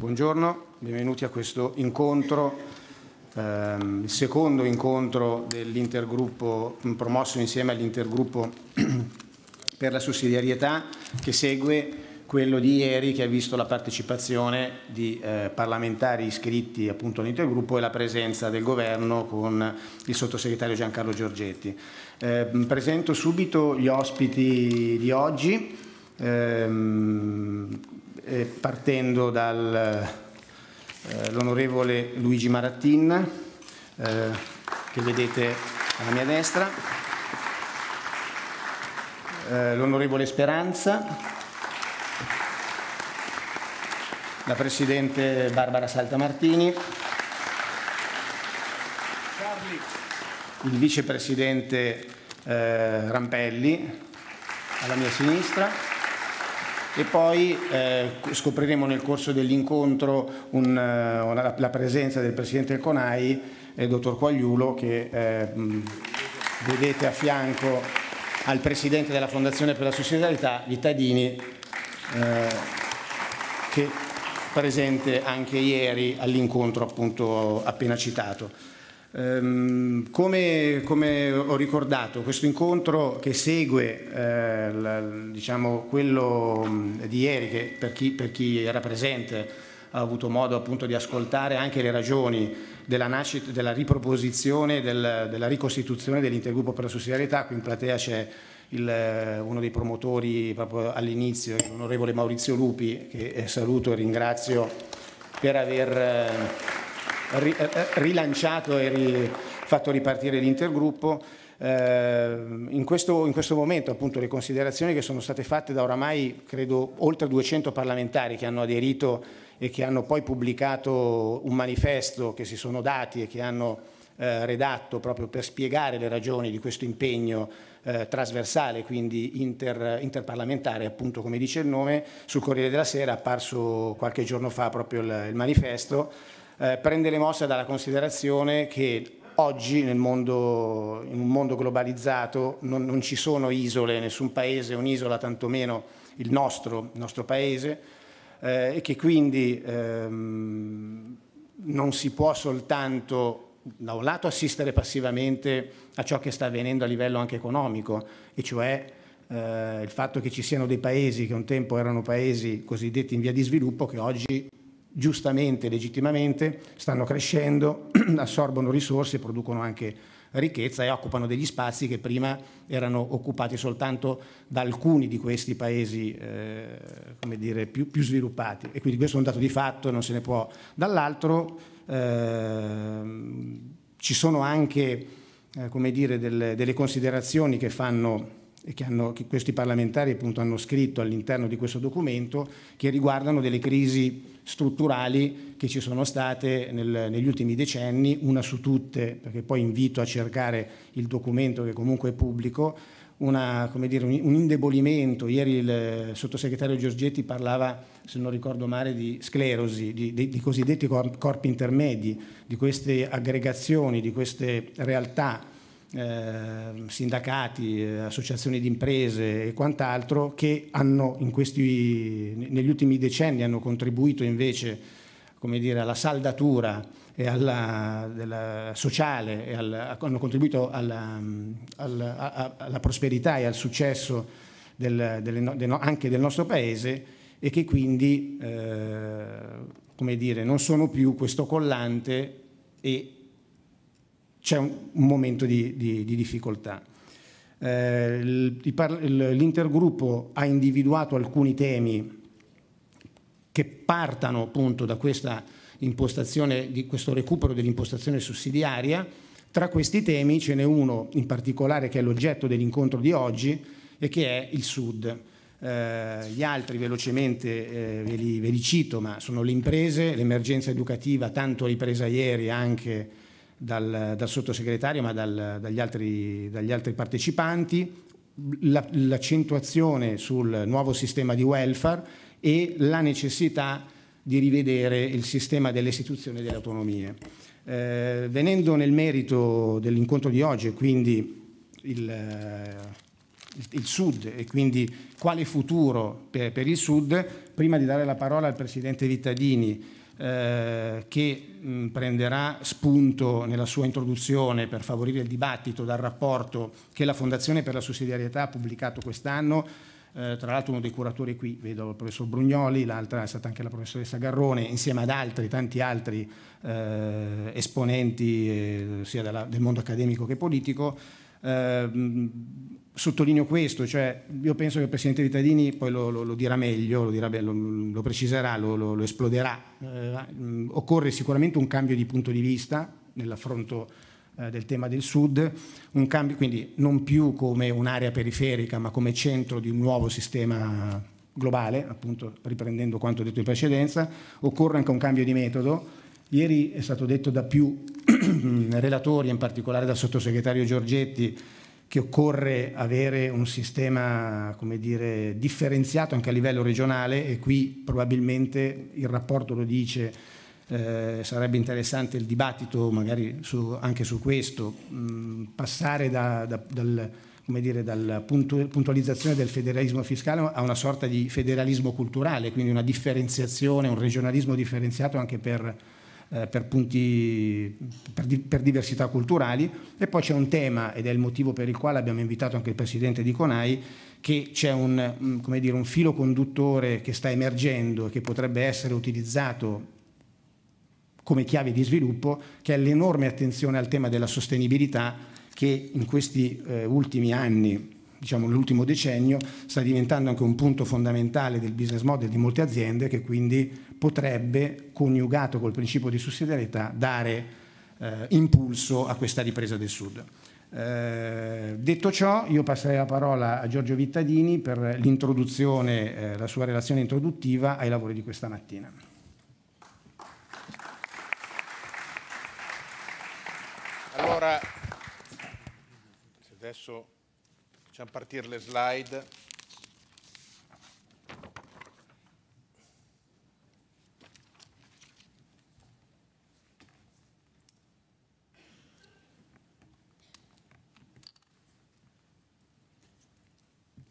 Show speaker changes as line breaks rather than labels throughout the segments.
Buongiorno, benvenuti a questo incontro, ehm, il secondo incontro dell'intergruppo promosso insieme all'intergruppo per la sussidiarietà che segue quello di ieri che ha visto la partecipazione di eh, parlamentari iscritti appunto all'intergruppo e la presenza del governo con il sottosegretario Giancarlo Giorgetti. Eh, presento subito gli ospiti di oggi. Ehm, eh, partendo dall'onorevole eh, Luigi Marattin, eh, che vedete alla mia destra, eh, l'onorevole Speranza, la Presidente Barbara Saltamartini, il Vicepresidente eh, Rampelli alla mia sinistra, e poi eh, scopriremo nel corso dell'incontro la, eh, la, presenza del Presidente del CONAI, e eh, Dottor Quagliulo, che eh, mm, vedete a fianco al Presidente della Fondazione per la Sussidiarietà, Vittadini, eh, che presente anche ieri all'incontro appunto appena citato. Ehm, come, come, ho ricordato, questo incontro che segue eh, la, diciamo, quello di ieri, che per chi, per chi, era presente ha avuto modo appunto di ascoltare anche le ragioni della, nascita, della riproposizione, del, della ricostituzione dell'intergruppo per la sussidiarietà, qui in platea c'è il, uno dei promotori proprio all'inizio, l'onorevole Maurizio Lupi, che eh, saluto e ringrazio per aver... Eh, ri, eh, eh, rilanciato e ri, fatto ripartire l'intergruppo. Eh, in questo, in, questo, momento appunto le considerazioni che sono state fatte da oramai credo oltre 200 parlamentari che hanno aderito e che hanno poi pubblicato un manifesto che si sono dati e che hanno eh, redatto proprio per spiegare le ragioni di questo impegno eh, trasversale, quindi inter, interparlamentare, appunto come dice il nome, sul Corriere della Sera è apparso qualche giorno fa proprio il, il manifesto eh, prende le mosse dalla considerazione che oggi mondo, in un mondo globalizzato non, non, ci sono isole, nessun paese è un'isola, tantomeno il nostro, il nostro paese, eh, e che quindi ehm, non si può soltanto da un lato assistere passivamente a ciò che sta avvenendo a livello anche economico, e cioè eh, il fatto che ci siano dei paesi che un tempo erano paesi cosiddetti in via di sviluppo che oggi giustamente e legittimamente, stanno crescendo, assorbono risorse, producono anche ricchezza e occupano degli spazi che prima erano occupati soltanto da alcuni di questi paesi eh, come dire, più, più, sviluppati. E quindi questo è un dato di fatto, non se ne può. Dall'altro eh, ci sono anche eh, come dire, delle, delle considerazioni che fanno e che, hanno, che questi parlamentari appunto hanno scritto all'interno di questo documento che riguardano delle crisi strutturali che ci sono state nel, negli ultimi decenni, una su tutte, perché poi invito a cercare il documento che comunque è pubblico, una, dire, un, indebolimento. Ieri il sottosegretario Giorgetti parlava, se non ricordo male, di sclerosi, di, di, di cosiddetti corpi intermedi, di queste aggregazioni, di queste realtà Ehm, eh, sindacati, associazioni di imprese e quant'altro che hanno questi, negli ultimi decenni hanno contribuito invece dire, alla saldatura e alla, della, sociale e alla, hanno contribuito alla, mm, alla, prosperità e al successo del, delle, de, anche del nostro paese e che quindi eh, dire, non sono più questo collante e c'è un, momento di, di, di difficoltà. Eh, l'intergruppo ha individuato alcuni temi che partano appunto da questa impostazione, di questo recupero dell'impostazione sussidiaria. Tra questi temi ce n'è uno in particolare che è l'oggetto dell'incontro di oggi e che è il Sud. Eh, gli altri velocemente eh, ve, li, ve, li, cito, ma sono le imprese, l'emergenza educativa, tanto ripresa ieri anche dal, dal sottosegretario ma dal, dagli, altri, dagli altri partecipanti, l'accentuazione sul nuovo sistema di welfare e la necessità di rivedere il sistema delle istituzioni e delle autonomie. Eh, venendo nel merito dell'incontro di oggi, e quindi il, eh, il, Sud e quindi quale futuro per, per il Sud, prima di dare la parola al Presidente Vittadini, eh, che mh, mm, prenderà spunto nella sua introduzione per favorire il dibattito dal rapporto che la Fondazione per la Sussidiarietà ha pubblicato quest'anno. Eh, tra l'altro uno dei curatori qui, vedo il professor Brugnoli, l'altra è stata anche la professoressa Garrone, insieme ad altri, tanti altri eh, esponenti eh, sia della, del mondo accademico che politico. Eh, mm, sottolineo questo, cioè io penso che il Presidente Vittadini poi lo, lo, lo dirà meglio, lo, dirà, lo preciserà, lo, esploderà. Eh, mm, occorre sicuramente un cambio di punto di vista nell'affronto eh, del tema del Sud, un cambio quindi non più come un'area periferica ma come centro di un nuovo sistema globale, appunto riprendendo quanto detto in precedenza, occorre anche un cambio di metodo. Ieri è stato detto da più relatori, in particolare dal sottosegretario Giorgetti, che occorre avere un sistema dire, differenziato anche a livello regionale e qui probabilmente il rapporto lo dice, eh, sarebbe interessante il dibattito magari su, anche su questo, mh, mm, passare da, da, dal, dire, dalla puntualizzazione del federalismo fiscale a una sorta di federalismo culturale, quindi una differenziazione, un regionalismo differenziato anche per eh, per, punti, per, di, per, diversità culturali e poi c'è un tema ed è il motivo per il quale abbiamo invitato anche il presidente di Conai che c'è un, mm, dire, un filo conduttore che sta emergendo e che potrebbe essere utilizzato come chiave di sviluppo, che è l'enorme attenzione al tema della sostenibilità che in questi eh, ultimi anni, diciamo, l'ultimo decennio sta diventando anche un punto fondamentale del business model di molte aziende che quindi potrebbe, coniugato col principio di sussidiarietà, dare eh, impulso a questa ripresa del Sud. Eh, detto ciò, io passerei la parola a Giorgio Vittadini per l'introduzione, eh, la sua relazione introduttiva ai lavori di questa mattina.
Allora, adesso Facciamo partire le slide.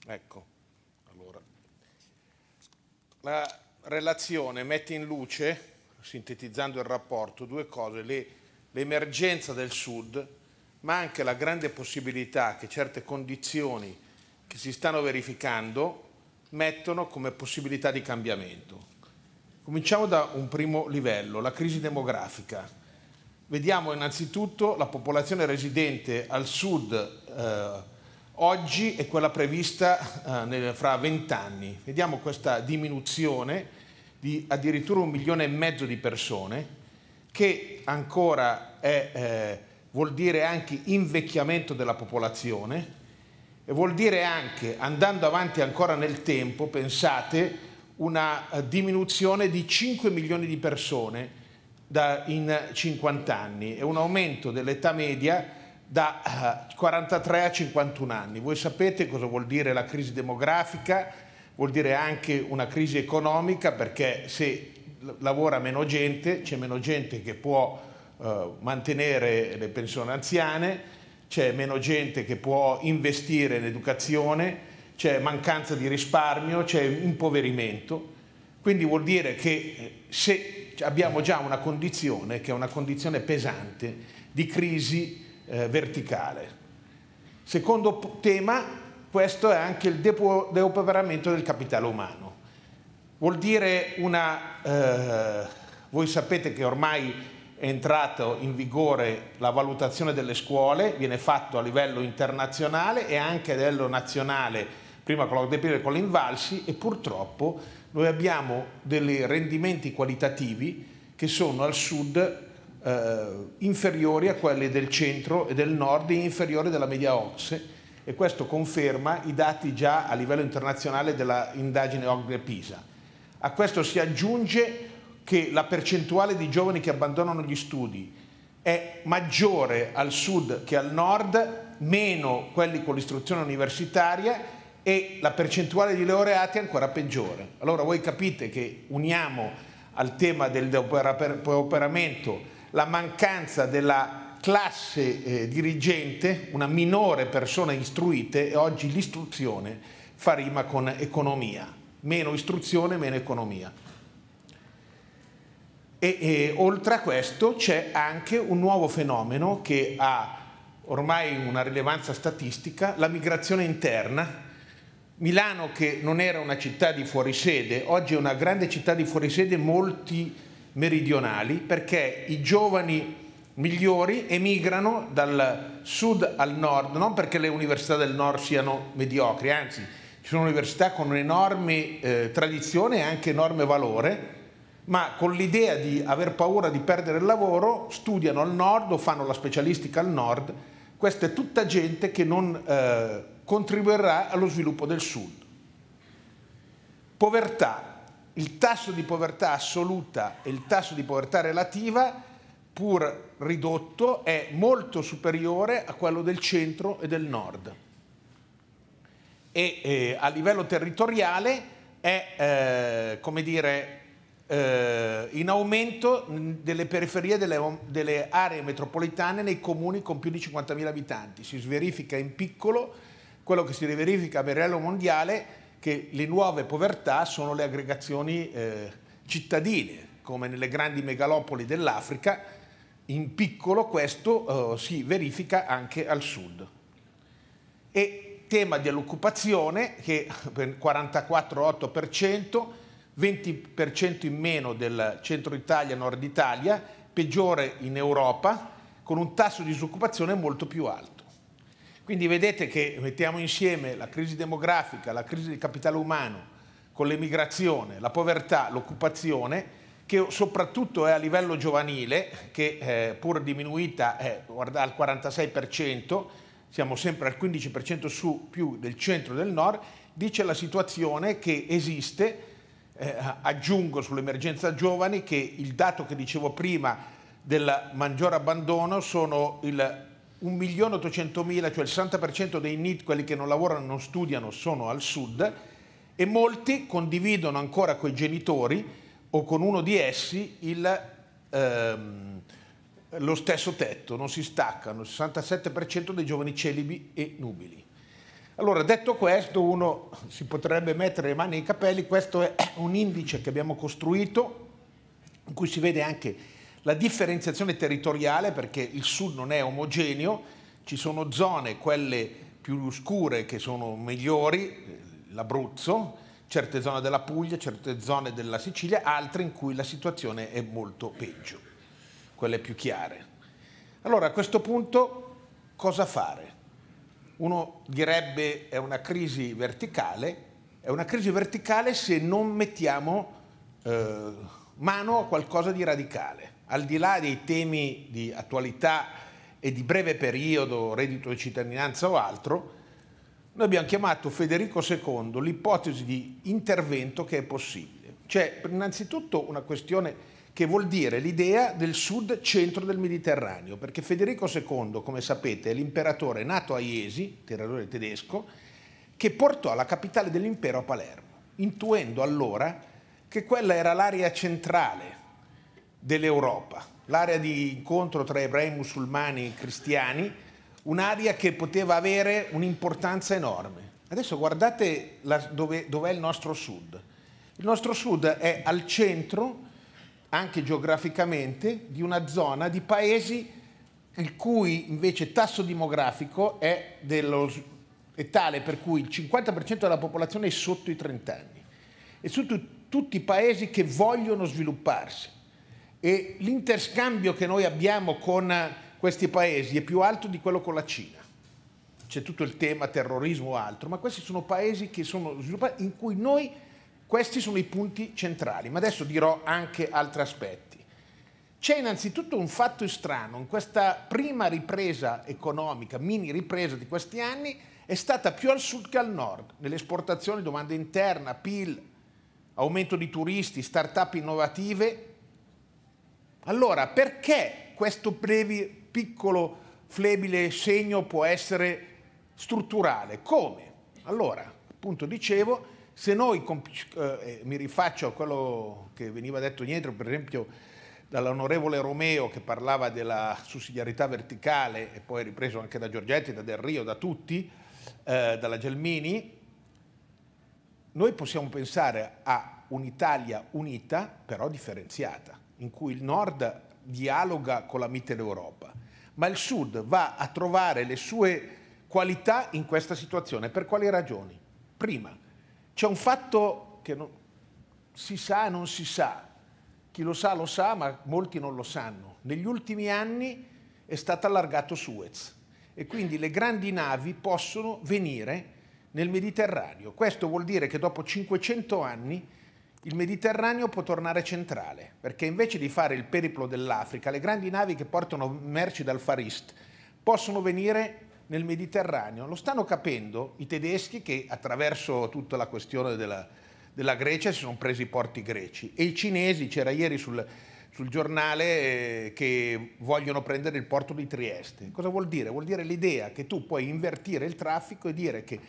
Ecco, allora. La relazione mette in luce, sintetizzando il rapporto, due cose, l'emergenza del Sud ma anche la grande possibilità che certe condizioni che si stanno verificando mettono come possibilità di cambiamento. Cominciamo da un primo livello, la crisi demografica. Vediamo innanzitutto la popolazione residente al sud eh, oggi e quella prevista eh, nel, fra vent'anni. Vediamo questa diminuzione di addirittura un milione e mezzo di persone che ancora è eh, vuol dire anche invecchiamento della popolazione e vuol dire anche, andando avanti ancora nel tempo, pensate, una eh, diminuzione di 5 milioni di persone da, in 50 anni e un aumento dell'età media da 43 eh, a 51 anni. Voi sapete cosa vuol dire la crisi demografica, vuol dire anche una crisi economica perché se lavora meno gente, c'è meno gente che può eh, mantenere le persone anziane, c'è meno gente che può investire in educazione, c'è mancanza di risparmio, c'è impoverimento. Quindi vuol dire che eh, se abbiamo già una condizione, che è una condizione pesante, di crisi eh, verticale. Secondo tema, questo è anche il depoveramento del capitale umano. Vuol dire una... Eh, voi sapete che ormai è entrata in vigore la valutazione delle scuole, viene fatto a livello internazionale e anche a livello nazionale, prima con e con l'Invalsi e purtroppo noi abbiamo dei rendimenti qualitativi che sono al sud eh, inferiori a quelli del centro e del nord e inferiori della media OCSE, e questo conferma i dati già a livello internazionale dell'indagine OCDE Pisa. A questo si aggiunge che la percentuale di giovani che abbandonano gli studi è maggiore al sud che al nord, meno quelli con l'istruzione universitaria e la percentuale di laureati è ancora peggiore. Allora voi capite che uniamo al tema del depauperamento la mancanza della classe eh, dirigente, una minore persona istruita e oggi l'istruzione fa rima con economia. Meno istruzione, meno economia. E, e, oltre a questo c'è anche un nuovo fenomeno che ha ormai una rilevanza statistica, la migrazione interna. Milano che non era una città di fuorisede, oggi è una grande città di fuorisede molti meridionali perché i giovani migliori emigrano dal sud al nord, non perché le università del nord siano mediocri, anzi ci sono università con un'enorme eh, tradizione e anche enorme valore, ma con l'idea di aver paura di perdere il lavoro studiano al nord o fanno la specialistica al nord. Questa è tutta gente che non eh, contribuirà allo sviluppo del sud. Povertà. Il tasso di povertà assoluta e il tasso di povertà relativa, pur ridotto, è molto superiore a quello del centro e del nord. E eh, a livello territoriale è, eh, come dire, eh, in aumento delle periferie delle, delle, aree metropolitane nei comuni con più di 50.000 abitanti. Si verifica in piccolo quello che si verifica a livello mondiale, che le nuove povertà sono le aggregazioni eh, cittadine, come nelle grandi megalopoli dell'Africa, in piccolo questo eh, si verifica anche al sud. E tema dell'occupazione che per 44,8%, 20% in meno del centro Italia, nord Italia, peggiore in Europa, con un tasso di disoccupazione molto più alto. Quindi vedete che mettiamo insieme la crisi demografica, la crisi di capitale umano, con l'emigrazione, la povertà, l'occupazione, che soprattutto è a livello giovanile, che eh, pur diminuita è al 46%, siamo sempre al 15% su più del centro e del nord, dice la situazione che esiste eh, aggiungo sull'emergenza giovani che il dato che dicevo prima del maggior abbandono sono il 1.800.000, cioè il 60% dei NIT, quelli che non lavorano, non studiano, sono al sud e molti condividono ancora con i genitori o con uno di essi il, ehm, lo stesso tetto, non si staccano, il 67% dei giovani celibi e nubili. Allora, detto questo, uno si potrebbe mettere le mani nei capelli, questo è un indice che abbiamo costruito, in cui si vede anche la differenziazione territoriale, perché il sud non è omogeneo, ci sono zone, quelle più scure, che sono migliori, eh, l'Abruzzo, certe zone della Puglia, certe zone della Sicilia, altre in cui la situazione è molto peggio, quelle più chiare. Allora a questo punto cosa fare? Uno direbbe è una crisi verticale, è una crisi verticale se non mettiamo eh, mano a qualcosa di radicale. Al di là dei temi di attualità e di breve periodo, reddito di cittadinanza o altro, noi abbiamo chiamato Federico II l'ipotesi di intervento che è possibile. C'è cioè, innanzitutto una questione che vuol dire l'idea del sud centro del Mediterraneo, perché Federico II, come sapete, è l'imperatore nato a Iesi, terrore tedesco, che portò la capitale dell'impero a Palermo, intuendo allora che quella era l'area centrale dell'Europa, l'area di incontro tra ebrei, musulmani e cristiani, un'area che poteva avere un'importanza enorme. Adesso guardate la, dove, dov'è il nostro sud. Il nostro sud è al centro anche geograficamente, di una zona di paesi il cui invece tasso demografico è, dello, è tale per cui il 50% della popolazione è sotto i 30 anni. E sotto tutti i paesi che vogliono svilupparsi. E l'interscambio che noi abbiamo con questi paesi è più alto di quello con la Cina c'è tutto il tema terrorismo o altro, ma questi sono paesi che sono sviluppati in cui noi questi sono i punti centrali, ma adesso dirò anche altri aspetti. C'è innanzitutto un fatto strano, in questa prima ripresa economica, mini ripresa di questi anni, è stata più al sud che al nord, nelle esportazioni, domanda interna, PIL, aumento di turisti, start-up innovative. Allora, perché questo brevi, piccolo, flebile segno può essere strutturale? Come? Allora, appunto dicevo, se noi, eh, eh, mi rifaccio a quello che veniva detto dietro, per esempio dall'onorevole Romeo che parlava della sussidiarietà verticale e poi ripreso anche da Giorgetti, da Del Rio, da tutti, eh, dalla Gelmini, noi possiamo pensare a un'Italia unita però differenziata, in cui il nord dialoga con la Mitteleuropa, ma il sud va a trovare le sue qualità in questa situazione. Per quali ragioni? Prima, c'è un fatto che non, si sa e non si sa, chi lo sa lo sa, ma molti non lo sanno. Negli ultimi anni è stato allargato Suez e quindi le grandi navi possono venire nel Mediterraneo. Questo vuol dire che dopo 500 anni il Mediterraneo può tornare centrale, perché invece di fare il periplo dell'Africa, le grandi navi che portano merci dal Far East possono venire nel Mediterraneo. Lo stanno capendo i tedeschi che attraverso tutta la questione della, della Grecia si sono presi i porti greci e i cinesi, c'era ieri sul, sul giornale, eh, che vogliono prendere il porto di Trieste. Cosa vuol dire? Vuol dire l'idea che tu puoi invertire il traffico e dire che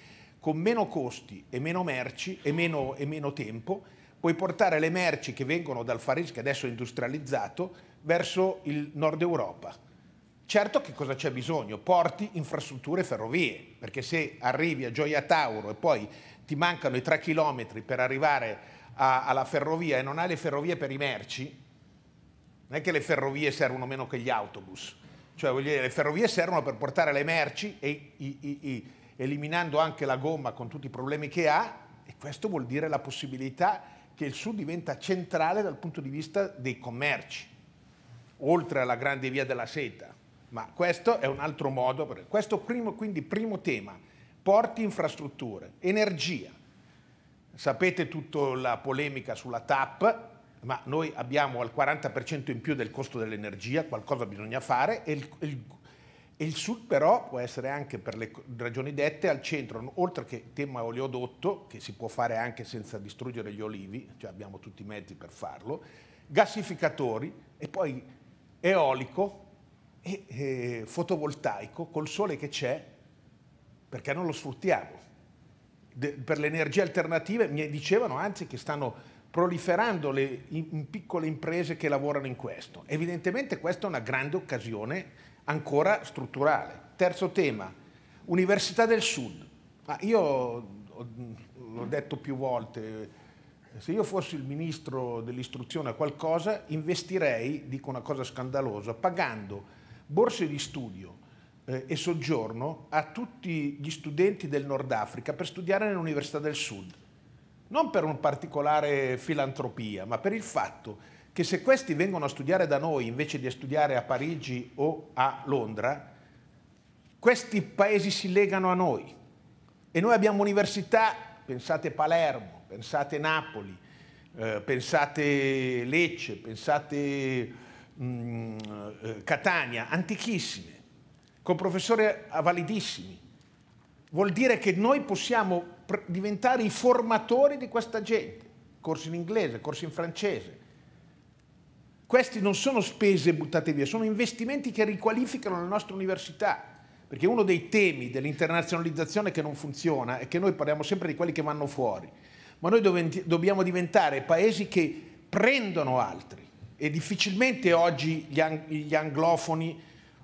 con meno costi e meno merci e meno, e meno tempo puoi portare le merci che vengono dal Faris, che adesso è industrializzato, verso il nord Europa. Certo che cosa c'è bisogno? Porti, infrastrutture e ferrovie, perché se arrivi a Gioia Tauro e poi ti mancano i tre chilometri per arrivare a, alla ferrovia e non hai le ferrovie per i merci, non è che le ferrovie servono meno che gli autobus, cioè dire, le ferrovie servono per portare le merci e, i, i, i, eliminando anche la gomma con tutti i problemi che ha e questo vuol dire la possibilità che il sud diventa centrale dal punto di vista dei commerci, oltre alla grande via della seta. Ma questo è un altro modo, per... questo primo, quindi primo tema, porti infrastrutture, energia. Sapete tutta la polemica sulla TAP, ma noi abbiamo al 40% in più del costo dell'energia, qualcosa bisogna fare e il, il, il, Sud però può essere anche per le ragioni dette al centro, oltre che tema oleodotto, che si può fare anche senza distruggere gli olivi, cioè abbiamo tutti i mezzi per farlo, gasificatori e poi eolico, e, e fotovoltaico col sole che c'è, perché non lo sfruttiamo? De, per le energie alternative mi dicevano anzi che stanno proliferando le in, piccole imprese che lavorano in questo. Evidentemente questa è una grande occasione ancora strutturale. Terzo tema, Università del Sud. Ma ah, io l'ho detto più volte, se io fossi il ministro dell'istruzione a qualcosa, investirei, dico una cosa scandalosa, pagando borse di studio eh, e soggiorno a tutti gli studenti del Nord Africa per studiare nell'Università del Sud. Non per un particolare filantropia, ma per il fatto che se questi vengono a studiare da noi invece di studiare a Parigi o a Londra, questi paesi si legano a noi. E noi abbiamo università, pensate Palermo, pensate Napoli, eh, pensate Lecce, pensate Mm, eh, Catania, antichissime, con professori validissimi. Vuol dire che noi possiamo diventare i formatori di questa gente, corsi in inglese, corsi in francese. Queste non sono spese buttate via, sono investimenti che riqualificano la nostra università. Perché uno dei temi dell'internazionalizzazione che non funziona è che noi parliamo sempre di quelli che vanno fuori, ma noi dobbiamo diventare paesi che prendono altri e difficilmente oggi gli, ang gli anglofoni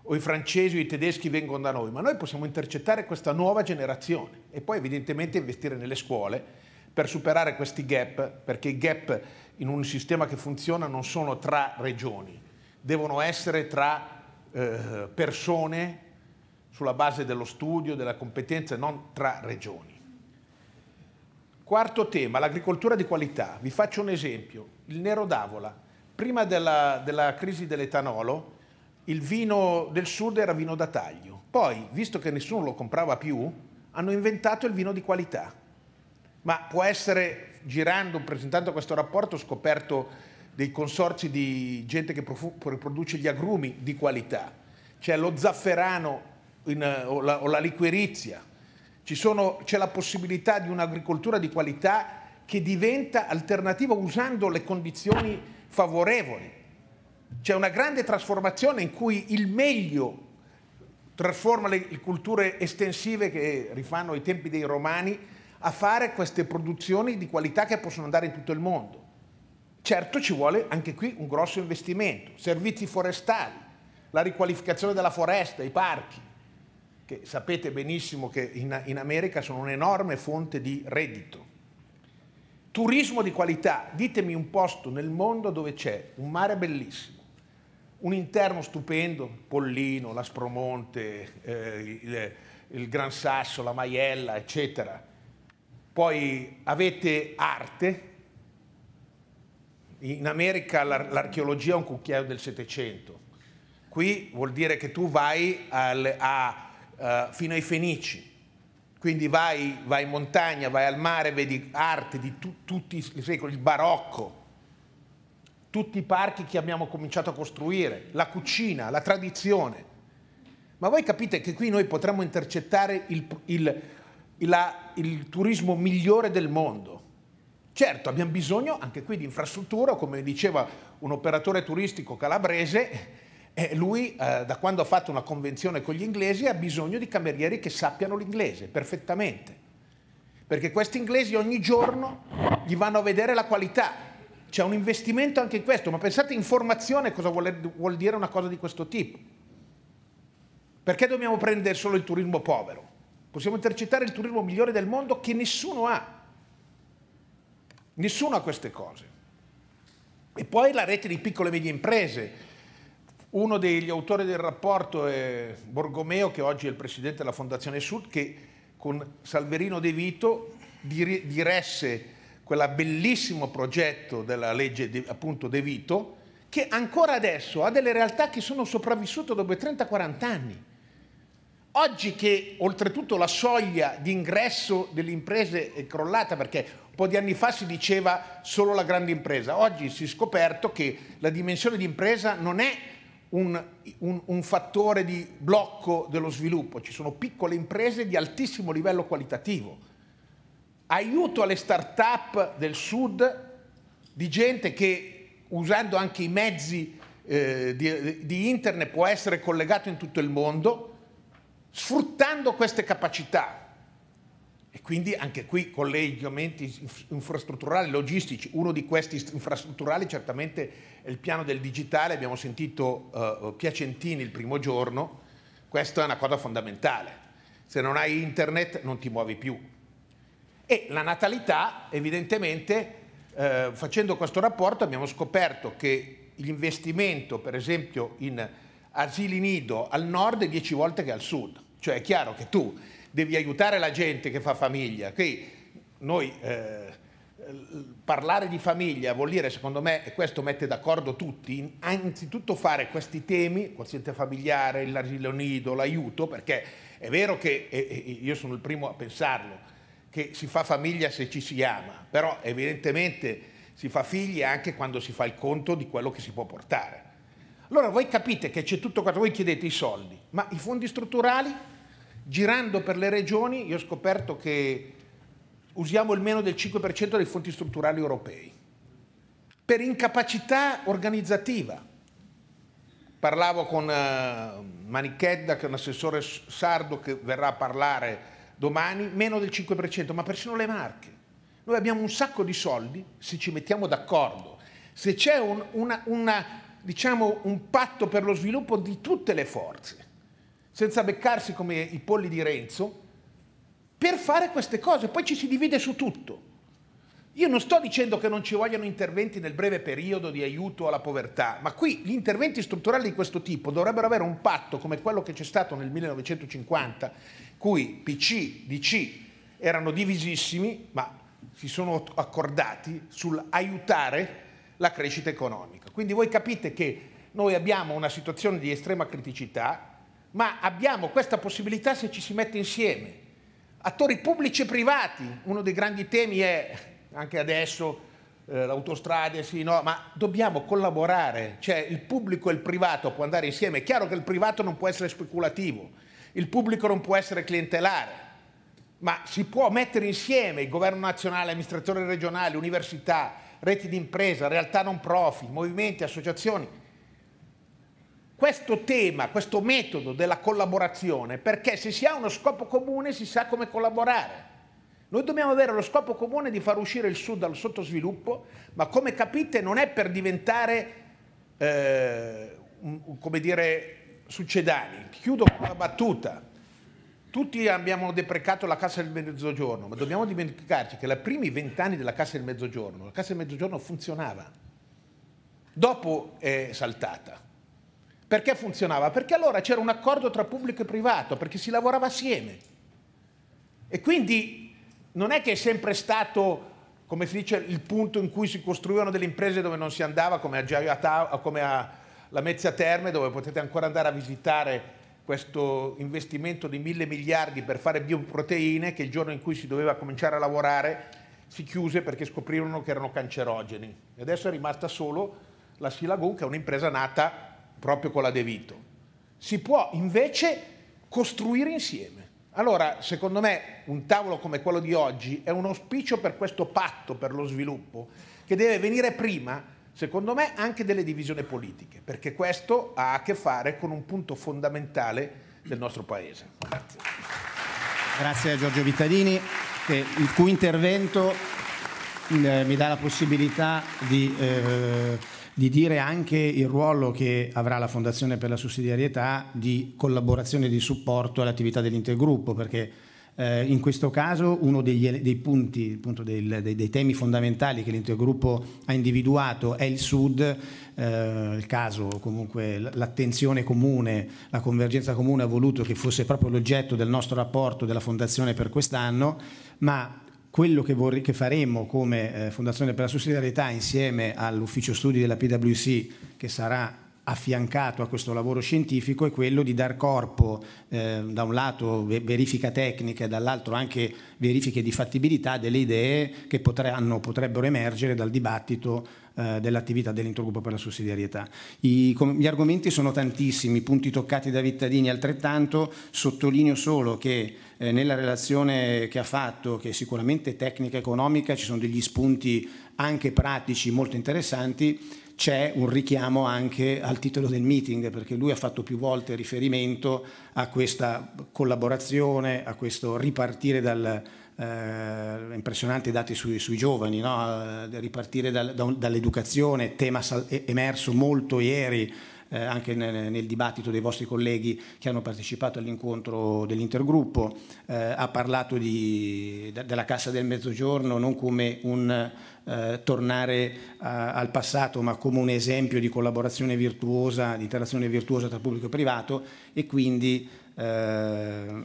o i francesi o i tedeschi vengono da noi, ma noi possiamo intercettare questa nuova generazione e poi evidentemente investire nelle scuole per superare questi gap, perché i gap in un sistema che funziona non sono tra regioni, devono essere tra eh, persone sulla base dello studio, della competenza, non tra regioni. Quarto tema, l'agricoltura di qualità. Vi faccio un esempio, il nero d'avola prima della, della crisi dell'etanolo, il vino del sud era vino da taglio. Poi, visto che nessuno lo comprava più, hanno inventato il vino di qualità. Ma può essere, girando, presentando questo rapporto, scoperto dei consorzi di gente che produce gli agrumi di qualità. C'è lo zafferano in, o, la, o, la, liquirizia. c'è la possibilità di un'agricoltura di qualità che diventa alternativa usando le condizioni favorevoli. C'è una grande trasformazione in cui il meglio trasforma le culture estensive che rifanno i tempi dei romani a fare queste produzioni di qualità che possono andare in tutto il mondo. Certo ci vuole anche qui un grosso investimento, servizi forestali, la riqualificazione della foresta, i parchi, che sapete benissimo che in, in America sono un'enorme fonte di reddito. Turismo di qualità, ditemi un posto nel mondo dove c'è un mare bellissimo, un interno stupendo, Pollino, l'Aspromonte, eh, il, il Gran Sasso, la Maiella, eccetera. Poi avete arte, in America l'archeologia è un cucchiaio del Settecento, qui vuol dire che tu vai al, a, a, eh, fino ai Fenici, quindi vai, vai, in montagna, vai al mare, vedi arte di tu, tutti i secoli, il barocco, tutti i parchi che abbiamo cominciato a costruire, la cucina, la tradizione. Ma voi capite che qui noi potremmo intercettare il, il, la, il turismo migliore del mondo. Certo, abbiamo bisogno anche qui di infrastruttura, come diceva un operatore turistico calabrese, e lui, eh, da quando ha fatto una convenzione con gli inglesi, ha bisogno di camerieri che sappiano l'inglese perfettamente. Perché questi inglesi ogni giorno gli vanno a vedere la qualità. C'è un investimento anche in questo, ma pensate in formazione cosa vuole, vuol dire una cosa di questo tipo. Perché dobbiamo prendere solo il turismo povero? Possiamo intercettare il turismo migliore del mondo che nessuno ha. Nessuno ha queste cose. E poi la rete di piccole e medie imprese, uno degli autori del rapporto è Borgomeo, che oggi è il presidente della Fondazione Sud, che con Salverino De Vito diresse quel bellissimo progetto della legge De, appunto De Vito, che ancora adesso ha delle realtà che sono sopravvissute dopo 30-40 anni. Oggi che oltretutto la soglia di ingresso delle imprese è crollata perché un po' di anni fa si diceva solo la grande impresa, oggi si è scoperto che la dimensione di impresa non è un, un, un, fattore di blocco dello sviluppo, ci sono piccole imprese di altissimo livello qualitativo. Aiuto alle start-up del sud di gente che usando anche i mezzi eh, di, di internet può essere collegato in tutto il mondo, sfruttando queste capacità e quindi anche qui collegamenti infrastrutturali, logistici, uno di questi infrastrutturali certamente è il piano del digitale, abbiamo sentito uh, Piacentini il primo giorno, questa è una cosa fondamentale, se non hai internet non ti muovi più. E la natalità evidentemente eh, facendo questo rapporto abbiamo scoperto che l'investimento, per esempio, in asili nido al nord è 10 volte che al sud. Cioè è chiaro che tu devi aiutare la gente che fa famiglia. Qui noi eh, parlare di famiglia vuol dire, secondo me, e questo mette d'accordo tutti, anzitutto fare questi temi, quoziente familiare, l'asilo nido, l'aiuto, perché è vero che, e io sono il primo a pensarlo, che si fa famiglia se ci si ama, però evidentemente si fa figli anche quando si fa il conto di quello che si può portare. Allora voi capite che c'è tutto questo, voi chiedete i soldi, ma i fondi strutturali girando per le regioni io ho scoperto che usiamo il meno del 5% dei fondi strutturali europei per incapacità organizzativa. Parlavo con uh, Manichedda, che è un assessore sardo che verrà a parlare domani, meno del 5%, ma persino le marche. Noi abbiamo un sacco di soldi se ci mettiamo d'accordo, se c'è un, una, una, diciamo, un patto per lo sviluppo di tutte le forze senza beccarsi come i polli di Renzo, per fare queste cose. Poi ci si divide su tutto. Io non sto dicendo che non ci vogliano interventi nel breve periodo di aiuto alla povertà, ma qui gli interventi strutturali di questo tipo dovrebbero avere un patto come quello che c'è stato nel 1950, cui PC, DC erano divisissimi, ma si sono accordati sull'aiutare la crescita economica. Quindi voi capite che noi abbiamo una situazione di estrema criticità ma abbiamo questa possibilità se ci si mette insieme. Attori pubblici e privati, uno dei grandi temi è, anche adesso, eh, l'autostrada, sì, no, ma dobbiamo collaborare, cioè il pubblico e il privato può andare insieme. È chiaro che il privato non può essere speculativo, il pubblico non può essere clientelare, ma si può mettere insieme il governo nazionale, amministrazione regionale, università, reti di impresa, realtà non profit, movimenti, associazioni questo tema, questo metodo della collaborazione, perché se si ha uno scopo comune si sa come collaborare. Noi dobbiamo avere lo scopo comune di far uscire il Sud dal sottosviluppo, ma come capite non è per diventare, eh, come dire, succedani. Chiudo con una battuta. Tutti abbiamo deprecato la Cassa del Mezzogiorno, ma dobbiamo dimenticarci che i primi vent'anni della Cassa del Mezzogiorno, la Cassa del Mezzogiorno funzionava, dopo è saltata. Perché funzionava? Perché allora c'era un accordo tra pubblico e privato, perché si lavorava assieme. E quindi non è che è sempre stato, come si dice, il punto in cui si costruivano delle imprese dove non si andava, come a, Giaiata, come a Lamezia Terme, dove potete ancora andare a visitare questo investimento di mille miliardi per fare bioproteine, che il giorno in cui si doveva cominciare a lavorare si chiuse perché scoprirono che erano cancerogeni. E adesso è rimasta solo la Silagun, che è un'impresa nata proprio con la De Vito. Si può invece costruire insieme. Allora, secondo me, un tavolo come quello di oggi è un auspicio per questo patto per lo sviluppo che deve venire prima, secondo me, anche delle divisioni politiche, perché questo ha a che fare con un punto fondamentale del nostro Paese. Grazie.
Grazie a Giorgio Vittadini, il cui intervento eh, mi dà la possibilità di... Eh, di dire anche il ruolo che avrà la Fondazione per la sussidiarietà di collaborazione e di supporto all'attività dell'intergruppo, perché eh, in questo caso uno degli, dei punti, del, dei, dei, temi fondamentali che l'intergruppo ha individuato è il Sud, eh, il caso comunque l'attenzione comune, la convergenza comune ha voluto che fosse proprio l'oggetto del nostro rapporto della Fondazione per quest'anno, ma quello che, vorrei, che faremo come eh, Fondazione per la Sussidiarietà insieme all'ufficio studi della PwC che sarà affiancato a questo lavoro scientifico è quello di dar corpo eh, da un lato verifica tecnica e dall'altro anche verifiche di fattibilità delle idee che potranno, potrebbero emergere dal dibattito eh, dell'attività dell'intergruppo per la sussidiarietà. I, com, gli argomenti sono tantissimi, i punti toccati da Vittadini altrettanto, sottolineo solo che eh, nella relazione che ha fatto, che è sicuramente tecnica e economica, ci sono degli spunti anche pratici molto interessanti, c'è un richiamo anche al titolo del meeting, perché lui ha fatto più volte riferimento a questa collaborazione, a questo ripartire dal, eh, impressionanti dati sui, sui giovani, no? Eh, ripartire dal, da, dall'educazione, tema sal, emerso molto ieri eh, anche nel, nel, dibattito dei vostri colleghi che hanno partecipato all'incontro dell'intergruppo, eh, ha parlato di, da, della Cassa del Mezzogiorno non come un eh, tornare a, eh, al passato, ma come un esempio di collaborazione virtuosa, di interazione virtuosa tra pubblico e privato e quindi eh,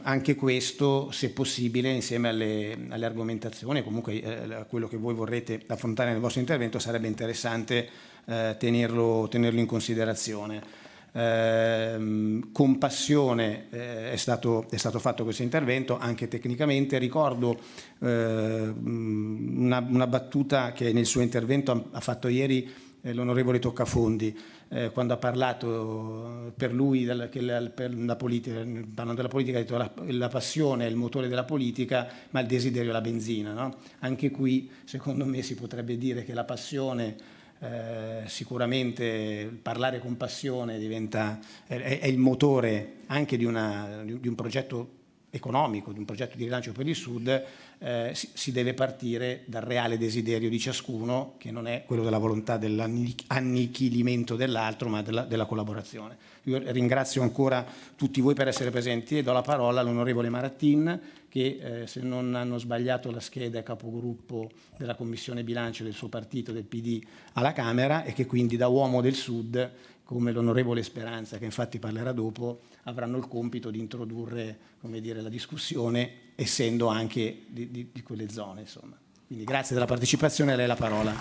anche questo, se possibile, insieme alle, alle argomentazioni, comunque eh, a quello che voi vorrete affrontare nel vostro intervento, sarebbe interessante eh, tenerlo, tenerlo in considerazione. Ehm, con passione eh, è, stato, è, stato, fatto questo intervento anche tecnicamente. Ricordo eh, una, una, battuta che nel suo intervento ha, fatto ieri eh, l'onorevole Toccafondi eh, quando ha parlato per lui della, per la politica, parlando della politica ha detto la, la passione è il motore della politica ma il desiderio è la benzina. No? Anche qui secondo me si potrebbe dire che la passione eh, sicuramente parlare con passione diventa, è, è il motore anche di, una, di, un progetto economico, di un progetto di rilancio per il Sud, eh, si, si deve partire dal reale desiderio di ciascuno, che non è quello della volontà dell'annichilimento dell'altro, ma della, della collaborazione. Io ringrazio ancora tutti voi per essere presenti e do la parola all'onorevole Marattin, che eh, se non hanno sbagliato la scheda è capogruppo della commissione bilancio del suo partito, del PD, alla Camera e che quindi da uomo del Sud, come l'onorevole Speranza, che infatti parlerà dopo, avranno il compito di introdurre dire, la discussione essendo anche di, di, di quelle zone. Insomma. Quindi grazie della partecipazione, a lei la parola.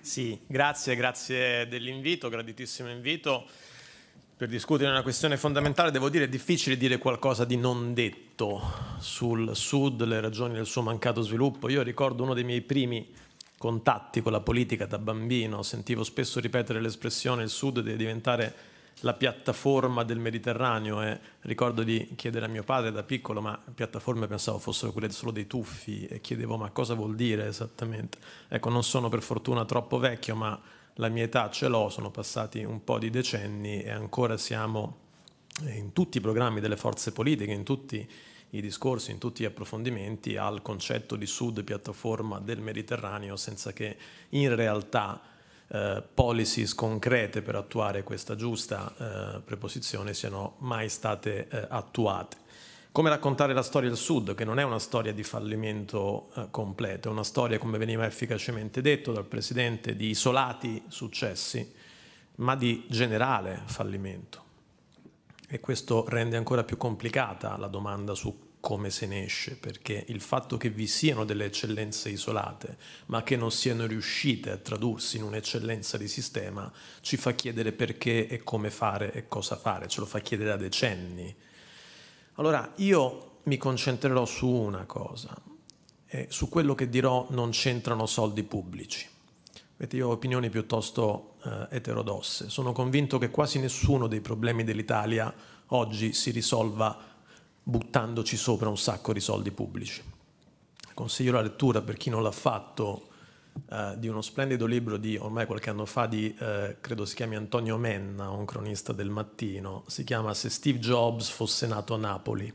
Sì, grazie, grazie dell'invito, graditissimo invito per discutere una questione fondamentale, devo dire, è difficile dire qualcosa di non detto sul Sud, le ragioni del suo mancato sviluppo. Io ricordo uno dei miei primi contatti con la politica da bambino, sentivo spesso ripetere l'espressione il Sud deve diventare la piattaforma del Mediterraneo e ricordo di chiedere a mio padre da piccolo, ma piattaforme pensavo fossero quelle solo dei tuffi e chiedevo ma cosa vuol dire esattamente. Ecco, non sono per fortuna troppo vecchio, ma la mia età ce l'ho, sono passati un po' di decenni e ancora siamo in tutti i programmi delle forze politiche, in tutti i discorsi, in tutti gli approfondimenti al concetto di Sud piattaforma del Mediterraneo senza che in realtà eh, policies concrete per attuare questa giusta eh, preposizione siano mai state eh, attuate come raccontare la storia del Sud, che non è una storia di fallimento eh, completo, è una storia, come veniva efficacemente detto dal Presidente, di isolati successi, ma di generale fallimento. E questo rende ancora più complicata la domanda su come se ne esce, perché il fatto che vi siano delle eccellenze isolate, ma che non siano riuscite a tradursi in un'eccellenza di sistema, ci fa chiedere perché e come fare e cosa fare, ce lo fa chiedere da decenni allora, io mi concentrerò su una cosa. e su quello che dirò non c'entrano soldi pubblici. Vedete, io ho opinioni piuttosto eh, eterodosse. Sono convinto che quasi nessuno dei problemi dell'Italia oggi si risolva buttandoci sopra un sacco di soldi pubblici. Consiglio la lettura per chi non l'ha fatto eh, di uno splendido libro di ormai qualche anno fa di, eh, credo si chiami Antonio Menna, un cronista del mattino, si chiama Se Steve Jobs fosse nato a Napoli.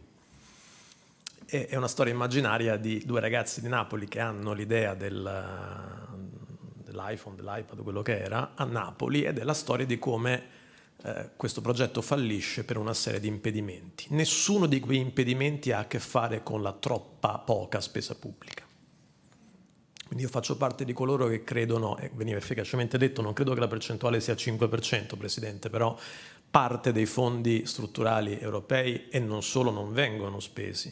E, è una storia immaginaria di due ragazzi di Napoli che hanno l'idea del, eh, dell'iPhone, dell'iPad, quello che era, a Napoli ed è la storia di come eh, questo progetto fallisce per una serie di impedimenti. Nessuno di quei impedimenti ha a che fare con la troppa poca spesa pubblica. Quindi io faccio parte di coloro che credono, e veniva efficacemente detto, non credo che la percentuale sia 5%, Presidente, però parte dei fondi strutturali europei e non solo non vengono spesi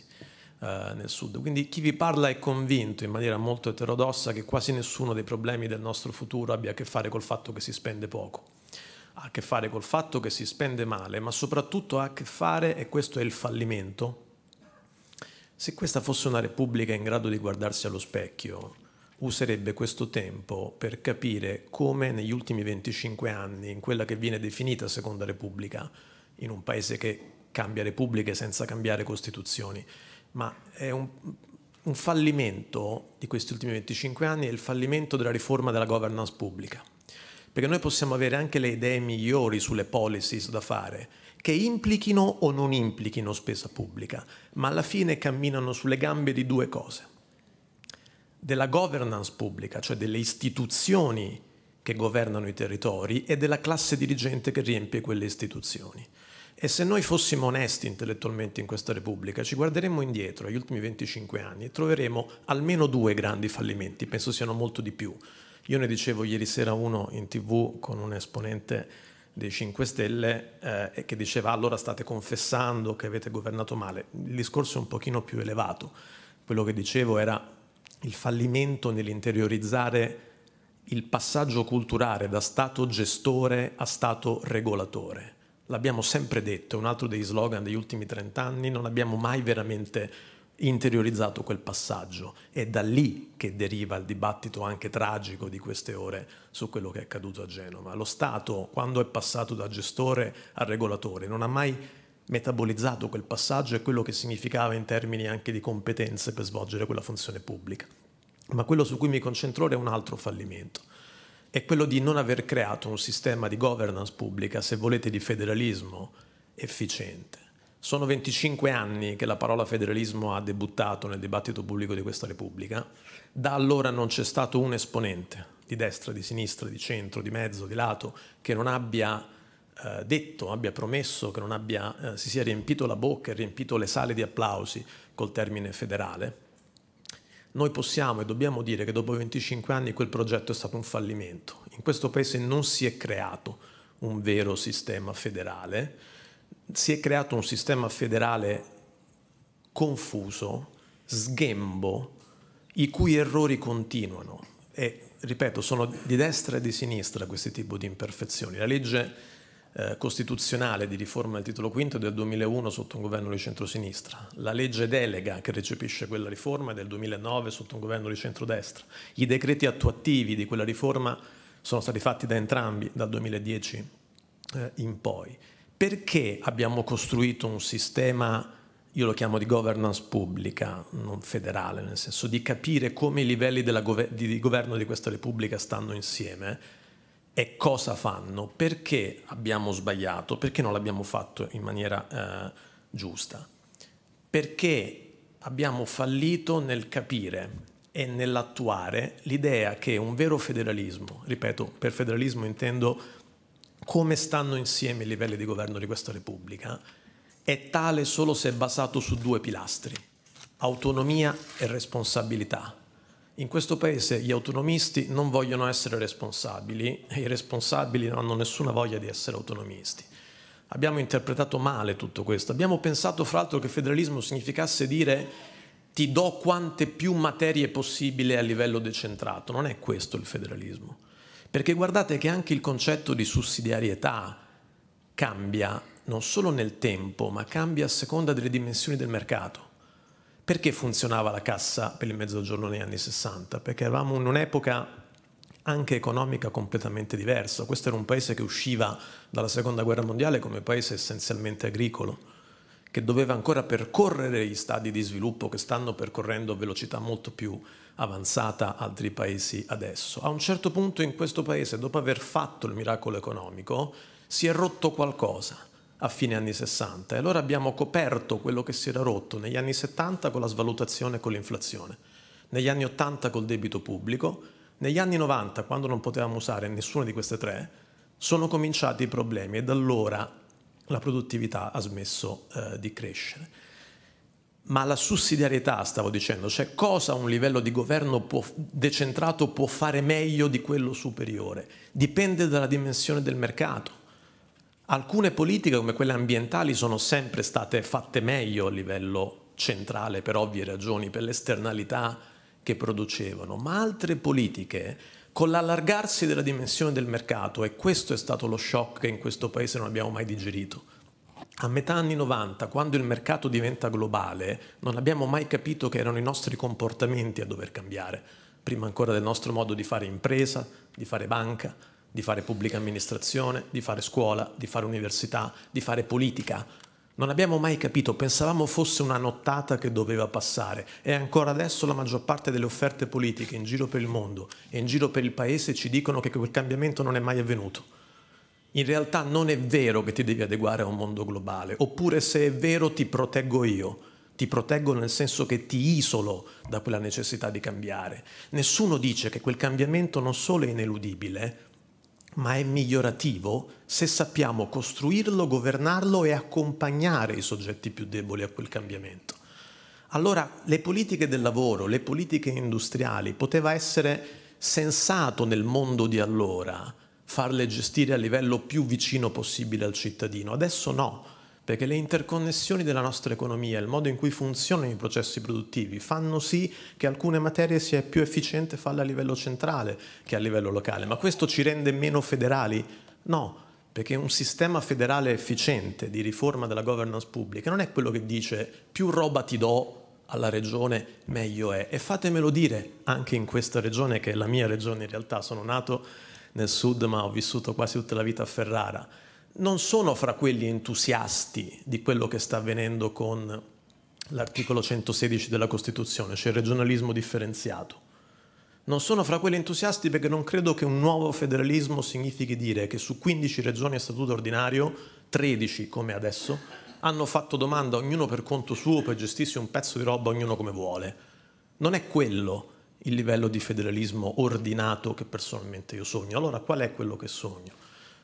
eh, nel sud. Quindi chi vi parla è convinto in maniera molto eterodossa che quasi nessuno dei problemi del nostro futuro abbia a che fare col fatto che si spende poco, ha a che fare col fatto che si spende male, ma soprattutto ha a che fare, e questo è il fallimento, se questa fosse una repubblica in grado di guardarsi allo specchio, userebbe questo tempo per capire come negli ultimi 25 anni, in quella che viene definita Seconda Repubblica, in un paese che cambia repubbliche senza cambiare costituzioni, ma è un, un fallimento di questi ultimi 25 anni, è il fallimento della riforma della governance pubblica. Perché noi possiamo avere anche le idee migliori sulle policies da fare, che implichino o non implichino spesa pubblica, ma alla fine camminano sulle gambe di due cose della governance pubblica, cioè delle istituzioni che governano i territori e della classe dirigente che riempie quelle istituzioni. E se noi fossimo onesti intellettualmente in questa Repubblica, ci guarderemmo indietro agli ultimi 25 anni e troveremo almeno due grandi fallimenti, penso siano molto di più. Io ne dicevo ieri sera uno in tv con un esponente dei 5 Stelle eh, che diceva allora state confessando che avete governato male. Il discorso è un pochino più elevato. Quello che dicevo era il fallimento nell'interiorizzare il passaggio culturale da stato gestore a stato regolatore. L'abbiamo sempre detto, è un altro dei slogan degli ultimi trent'anni, non abbiamo mai veramente interiorizzato quel passaggio. È da lì che deriva il dibattito anche tragico di queste ore su quello che è accaduto a Genova. Lo Stato, quando è passato da gestore a regolatore, non ha mai metabolizzato quel passaggio e quello che significava in termini anche di competenze per svolgere quella funzione pubblica. Ma quello su cui mi concentro ora è un altro fallimento, è quello di non aver creato un sistema di governance pubblica, se volete di federalismo, efficiente. Sono 25 anni che la parola federalismo ha debuttato nel dibattito pubblico di questa Repubblica, da allora non c'è stato un esponente di destra, di sinistra, di centro, di mezzo, di lato, che non abbia eh, detto, abbia promesso, che non abbia, eh, si sia riempito la bocca e riempito le sale di applausi col termine federale, noi possiamo e dobbiamo dire che dopo 25 anni quel progetto è stato un fallimento. In questo Paese non si è creato un vero sistema federale, si è creato un sistema federale confuso, sghembo, i cui errori continuano. E ripeto, sono di destra e di sinistra questi tipi di imperfezioni. La legge eh, costituzionale di riforma del titolo quinto del 2001 sotto un governo di centrosinistra, la legge delega che recepisce quella riforma è del 2009 sotto un governo di centrodestra, i decreti attuativi di quella riforma sono stati fatti da entrambi dal 2010 eh, in poi. Perché abbiamo costruito un sistema io lo chiamo di governance pubblica, non federale, nel senso di capire come i livelli go di governo di questa Repubblica stanno insieme e cosa fanno, perché abbiamo sbagliato, perché non l'abbiamo fatto in maniera eh, giusta, perché abbiamo fallito nel capire e nell'attuare l'idea che un vero federalismo, ripeto, per federalismo intendo come stanno insieme i livelli di governo di questa Repubblica, è tale solo se è basato su due pilastri, autonomia e responsabilità in questo paese gli autonomisti non vogliono essere responsabili e i responsabili non hanno nessuna voglia di essere autonomisti. Abbiamo interpretato male tutto questo. Abbiamo pensato, fra l'altro, che federalismo significasse dire ti do quante più materie possibile a livello decentrato. Non è questo il federalismo. Perché guardate che anche il concetto di sussidiarietà cambia non solo nel tempo, ma cambia a seconda delle dimensioni del mercato. Perché funzionava la cassa per il mezzogiorno negli anni 60? Perché eravamo in un'epoca anche economica completamente diversa. Questo era un paese che usciva dalla seconda guerra mondiale come paese essenzialmente agricolo, che doveva ancora percorrere gli stadi di sviluppo che stanno percorrendo a velocità molto più avanzata altri paesi adesso. A un certo punto in questo paese, dopo aver fatto il miracolo economico, si è rotto qualcosa a fine anni 60 e allora abbiamo coperto quello che si era rotto negli anni 70 con la svalutazione e con l'inflazione, negli anni 80 col debito pubblico, negli anni 90 quando non potevamo usare nessuna di queste tre sono cominciati i problemi e da allora la produttività ha smesso eh, di crescere. Ma la sussidiarietà, stavo dicendo, cioè cosa un livello di governo può, decentrato può fare meglio di quello superiore, dipende dalla dimensione del mercato Alcune politiche come quelle ambientali sono sempre state fatte meglio a livello centrale per ovvie ragioni, per l'esternalità che producevano, ma altre politiche con l'allargarsi della dimensione del mercato, e questo è stato lo shock che in questo paese non abbiamo mai digerito, a metà anni 90, quando il mercato diventa globale, non abbiamo mai capito che erano i nostri comportamenti a dover cambiare, prima ancora del nostro modo di fare impresa, di fare banca, di fare pubblica amministrazione, di fare scuola, di fare università, di fare politica. Non abbiamo mai capito, pensavamo fosse una nottata che doveva passare e ancora adesso la maggior parte delle offerte politiche in giro per il mondo e in giro per il paese ci dicono che quel cambiamento non è mai avvenuto. In realtà non è vero che ti devi adeguare a un mondo globale, oppure se è vero ti proteggo io ti proteggo nel senso che ti isolo da quella necessità di cambiare. Nessuno dice che quel cambiamento non solo è ineludibile, ma è migliorativo se sappiamo costruirlo, governarlo e accompagnare i soggetti più deboli a quel cambiamento. Allora le politiche del lavoro, le politiche industriali, poteva essere sensato nel mondo di allora farle gestire a livello più vicino possibile al cittadino, adesso no perché le interconnessioni della nostra economia, il modo in cui funzionano i processi produttivi, fanno sì che alcune materie sia più efficiente farle a livello centrale che a livello locale. Ma questo ci rende meno federali? No, perché un sistema federale efficiente di riforma della governance pubblica non è quello che dice più roba ti do alla regione meglio è. E fatemelo dire anche in questa regione, che è la mia regione in realtà, sono nato nel sud ma ho vissuto quasi tutta la vita a Ferrara non sono fra quelli entusiasti di quello che sta avvenendo con l'articolo 116 della Costituzione, cioè il regionalismo differenziato. Non sono fra quelli entusiasti perché non credo che un nuovo federalismo significhi dire che su 15 regioni a statuto ordinario, 13 come adesso, hanno fatto domanda ognuno per conto suo per gestirsi un pezzo di roba ognuno come vuole. Non è quello il livello di federalismo ordinato che personalmente io sogno. Allora qual è quello che sogno?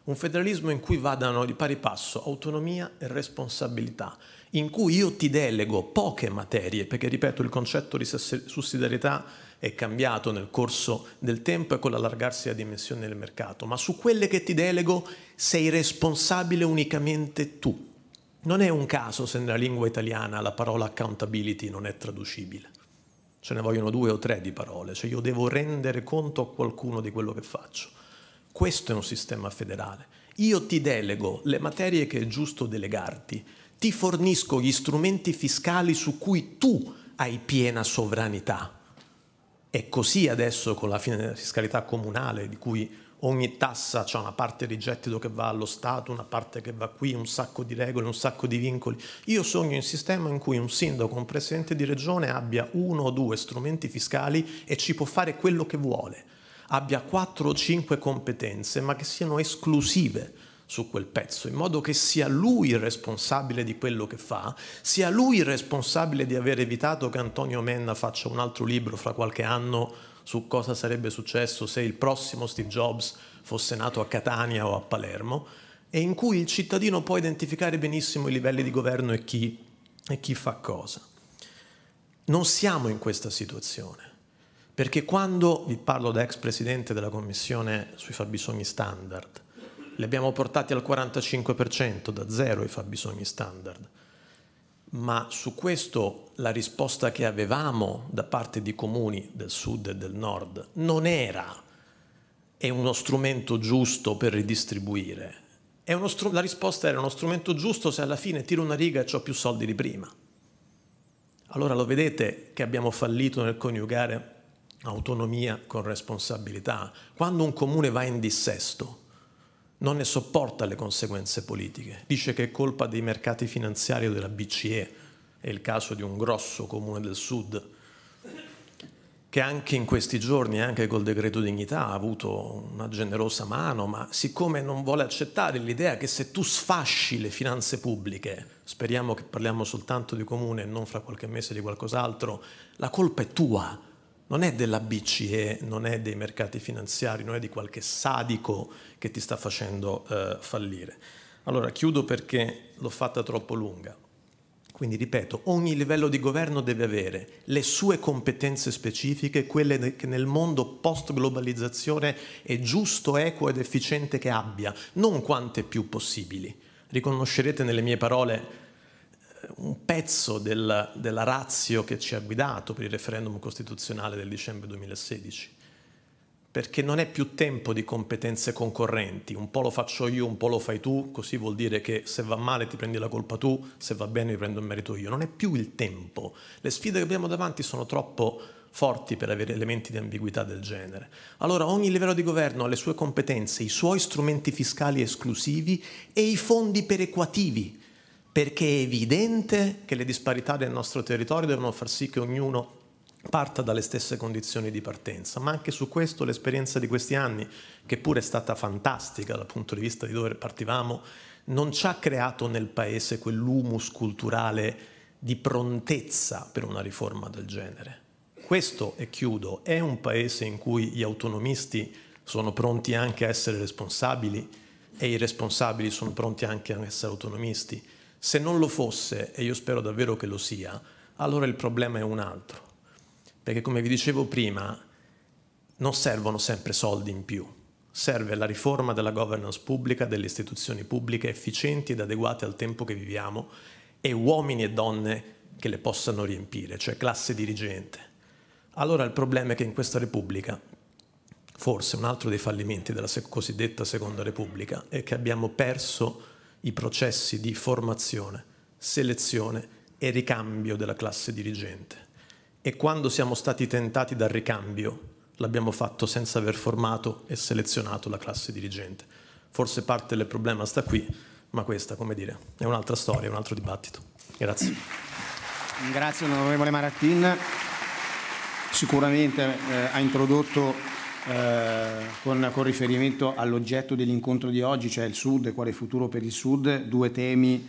Un federalismo in cui vadano di pari passo autonomia e responsabilità, in cui io ti delego poche materie, perché ripeto il concetto di sussidiarietà è cambiato nel corso del tempo e con l'allargarsi della dimensione del mercato, ma su quelle che ti delego sei responsabile unicamente tu. Non è un caso se nella lingua italiana la parola accountability non è traducibile. Ce ne vogliono due o tre di parole, cioè io devo rendere conto a qualcuno di quello che faccio. Questo è un sistema federale. Io ti delego le materie che è giusto delegarti, ti fornisco gli strumenti fiscali su cui tu hai piena sovranità. È così adesso con la fiscalità comunale, di cui ogni tassa ha una parte di gettito che va allo Stato, una parte che va qui, un sacco di regole, un sacco di vincoli. Io sogno un sistema in cui un sindaco, un presidente di regione abbia uno o due strumenti fiscali e ci può fare quello che vuole abbia 4 o 5 competenze, ma che siano esclusive su quel pezzo, in modo che sia lui il responsabile di quello che fa, sia lui il responsabile di aver evitato che Antonio Menna faccia un altro libro fra qualche anno su cosa sarebbe successo se il prossimo Steve Jobs fosse nato a Catania o a Palermo, e in cui il cittadino può identificare benissimo i livelli di governo e chi, e chi fa cosa. Non siamo in questa situazione. Perché quando, vi parlo da ex presidente della commissione sui fabbisogni standard, li abbiamo portati al 45%, da zero i fabbisogni standard, ma su questo la risposta che avevamo da parte di comuni del sud e del nord non era è uno strumento giusto per ridistribuire. la risposta era uno strumento giusto se alla fine tiro una riga e ho più soldi di prima. Allora lo vedete che abbiamo fallito nel coniugare autonomia con responsabilità. Quando un comune va in dissesto, non ne sopporta le conseguenze politiche. Dice che è colpa dei mercati finanziari o della BCE, è il caso di un grosso comune del sud, che anche in questi giorni, anche col decreto dignità, ha avuto una generosa mano, ma siccome non vuole accettare l'idea che se tu sfasci le finanze pubbliche, speriamo che parliamo soltanto di comune e non fra qualche mese di qualcos'altro, la colpa è tua, non è della BCE, non è dei mercati finanziari, non è di qualche sadico che ti sta facendo eh, fallire. Allora chiudo perché l'ho fatta troppo lunga. Quindi ripeto, ogni livello di governo deve avere le sue competenze specifiche, quelle che nel mondo post-globalizzazione è giusto, equo ed efficiente che abbia, non quante più possibili. Riconoscerete nelle mie parole un pezzo del, della razio che ci ha guidato per il referendum costituzionale del dicembre 2016 perché non è più tempo di competenze concorrenti, un po' lo faccio io, un po' lo fai tu, così vuol dire che se va male ti prendi la colpa tu, se va bene mi prendo il merito io, non è più il tempo, le sfide che abbiamo davanti sono troppo forti per avere elementi di ambiguità del genere. Allora ogni livello di governo ha le sue competenze, i suoi strumenti fiscali esclusivi e i fondi perequativi perché è evidente che le disparità del nostro territorio devono far sì che ognuno parta dalle stesse condizioni di partenza, ma anche su questo l'esperienza di questi anni, che pure è stata fantastica dal punto di vista di dove partivamo, non ci ha creato nel Paese quell'humus culturale di prontezza per una riforma del genere. Questo, e chiudo, è un Paese in cui gli autonomisti sono pronti anche a essere responsabili e i responsabili sono pronti anche a essere autonomisti se non lo fosse, e io spero davvero che lo sia, allora il problema è un altro. Perché come vi dicevo prima, non servono sempre soldi in più. Serve la riforma della governance pubblica, delle istituzioni pubbliche efficienti ed adeguate al tempo che viviamo e uomini e donne che le possano riempire, cioè classe dirigente. Allora il problema è che in questa Repubblica, forse un altro dei fallimenti della cosiddetta Seconda Repubblica, è che abbiamo perso i processi di formazione, selezione e ricambio della classe dirigente. E quando siamo stati tentati dal ricambio, l'abbiamo fatto senza aver formato e selezionato la classe dirigente. Forse parte del problema sta qui, ma questa, come dire, è un'altra storia, un altro dibattito. Grazie.
Grazie onorevole Maratin. Sicuramente eh, ha introdotto eh, con, con, riferimento all'oggetto dell'incontro di oggi, cioè il Sud e quale futuro per il Sud, due temi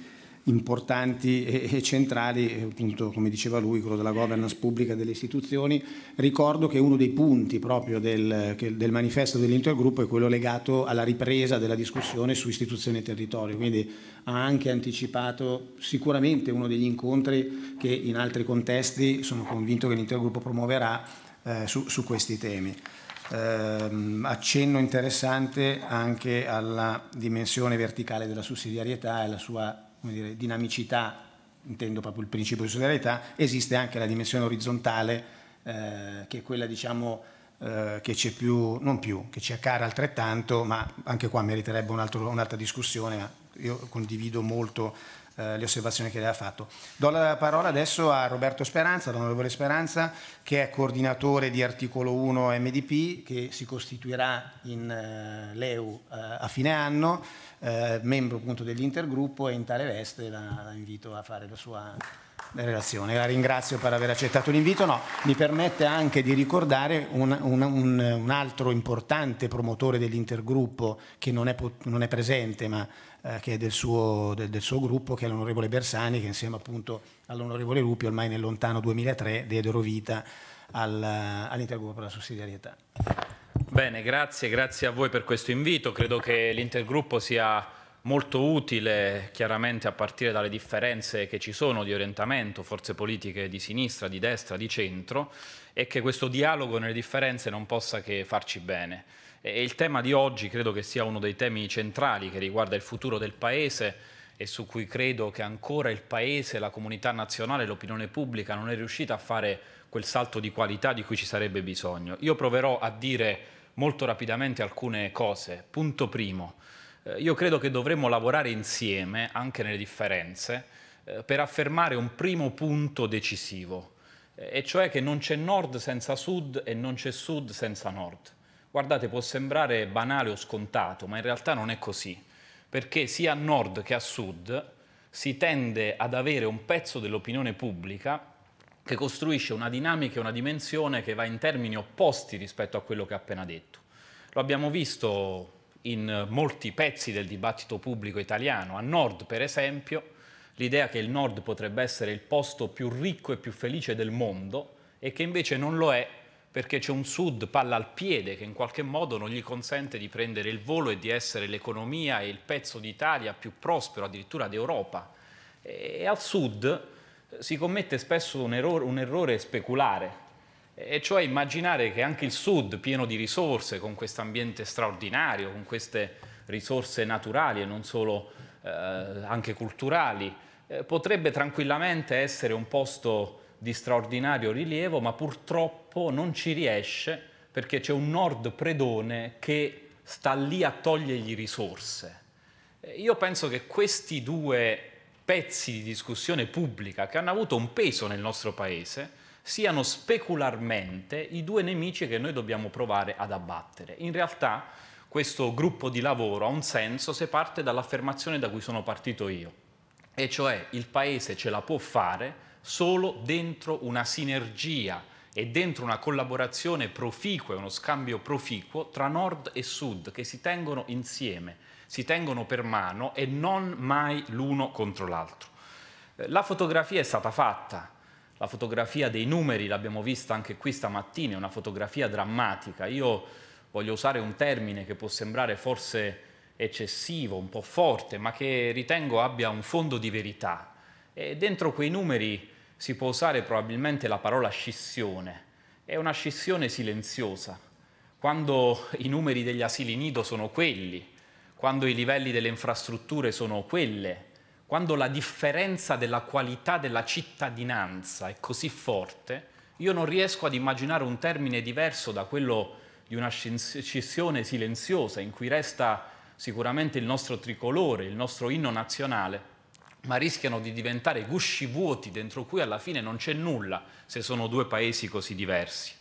importanti e, e centrali, eh, appunto come diceva lui, quello della governance pubblica delle istituzioni. Ricordo che uno dei punti proprio del, che, del manifesto dell'intergruppo è quello legato alla ripresa della discussione su istituzioni e territorio, quindi ha anche anticipato sicuramente uno degli incontri che in altri contesti sono convinto che l'intergruppo promuoverà eh, su, su questi temi ehm, accenno interessante anche alla dimensione verticale della sussidiarietà e alla sua dire, dinamicità, intendo proprio il principio di sussidiarietà, esiste anche la dimensione orizzontale eh, che è quella diciamo eh, che c'è più, non più, che ci è cara altrettanto, ma anche qua meriterebbe un'altra discussione, ma io condivido molto eh, le osservazioni che lei ha fatto. Do la parola adesso a Roberto Speranza, l'onorevole Speranza, che è coordinatore di articolo 1 MDP, che si costituirà in eh, l'EU eh, a fine anno, eh, membro appunto dell'intergruppo e in tale veste la, la invito a fare la sua relazione. La ringrazio per aver accettato l'invito. No, mi permette anche di ricordare un, un, un, un altro importante promotore dell'intergruppo che non è, non è presente ma eh, che è del suo, del, del suo, gruppo, che è l'onorevole Bersani, che insieme appunto all'onorevole Lupi ormai nel lontano 2003 diedero vita al, all'intergruppo per la sussidiarietà.
Bene, grazie, grazie a voi per questo invito. Credo che l'intergruppo sia molto utile chiaramente a partire dalle differenze che ci sono di orientamento, forze politiche di sinistra, di destra, di centro e che questo dialogo nelle differenze non possa che farci bene. E il tema di oggi credo che sia uno dei temi centrali che riguarda il futuro del Paese e su cui credo che ancora il Paese, la comunità nazionale, l'opinione pubblica non è riuscita a fare quel salto di qualità di cui ci sarebbe bisogno. Io proverò a dire molto rapidamente alcune cose. Punto primo, eh, io credo che dovremmo lavorare insieme, anche nelle differenze, eh, per affermare un primo punto decisivo, e cioè che non c'è nord senza sud e non c'è sud senza nord. Guardate, può sembrare banale o scontato, ma in realtà non è così, perché sia a nord che a sud si tende ad avere un pezzo dell'opinione pubblica che costruisce una dinamica e una dimensione che va in termini opposti rispetto a quello che ho appena detto. Lo abbiamo visto in molti pezzi del dibattito pubblico italiano. A nord, per esempio, l'idea che il nord potrebbe essere il posto più ricco e più felice del mondo e che invece non lo è perché c'è un sud palla al piede che in qualche modo non gli consente di prendere il volo e di essere l'economia e il pezzo d'Italia più prospero addirittura d'Europa. E al sud eh, si commette spesso un errore, un errore speculare, e cioè immaginare che anche il sud, pieno di risorse, con questo ambiente straordinario, con queste risorse naturali e non solo eh, anche culturali, eh, potrebbe tranquillamente essere un posto di straordinario rilievo, ma purtroppo non ci riesce perché c'è un nord predone che sta lì a togliergli risorse. Io penso che questi due pezzi di discussione pubblica che hanno avuto un peso nel nostro paese siano specularmente i due nemici che noi dobbiamo provare ad abbattere. In realtà questo gruppo di lavoro ha un senso se parte dall'affermazione da cui sono partito io, e cioè il Paese ce la può fare solo dentro una sinergia e dentro una collaborazione proficua, uno scambio proficuo tra nord e sud che si tengono insieme, si tengono per mano e non mai l'uno contro l'altro. Eh, la fotografia è stata fatta, la fotografia dei numeri l'abbiamo vista anche qui stamattina, è una fotografia drammatica. Io voglio usare un termine che può sembrare forse eccessivo, un po' forte, ma che ritengo abbia un fondo di verità. E dentro quei numeri si può usare probabilmente la parola scissione. È una scissione silenziosa. Quando i numeri degli asili nido sono quelli, quando i livelli delle infrastrutture sono quelle, quando la differenza della qualità della cittadinanza è così forte, io non riesco ad immaginare un termine diverso da quello di una scissione silenziosa in cui resta sicuramente il nostro tricolore, il nostro inno nazionale, ma rischiano di diventare gusci vuoti dentro cui alla fine non c'è nulla se sono due paesi così diversi.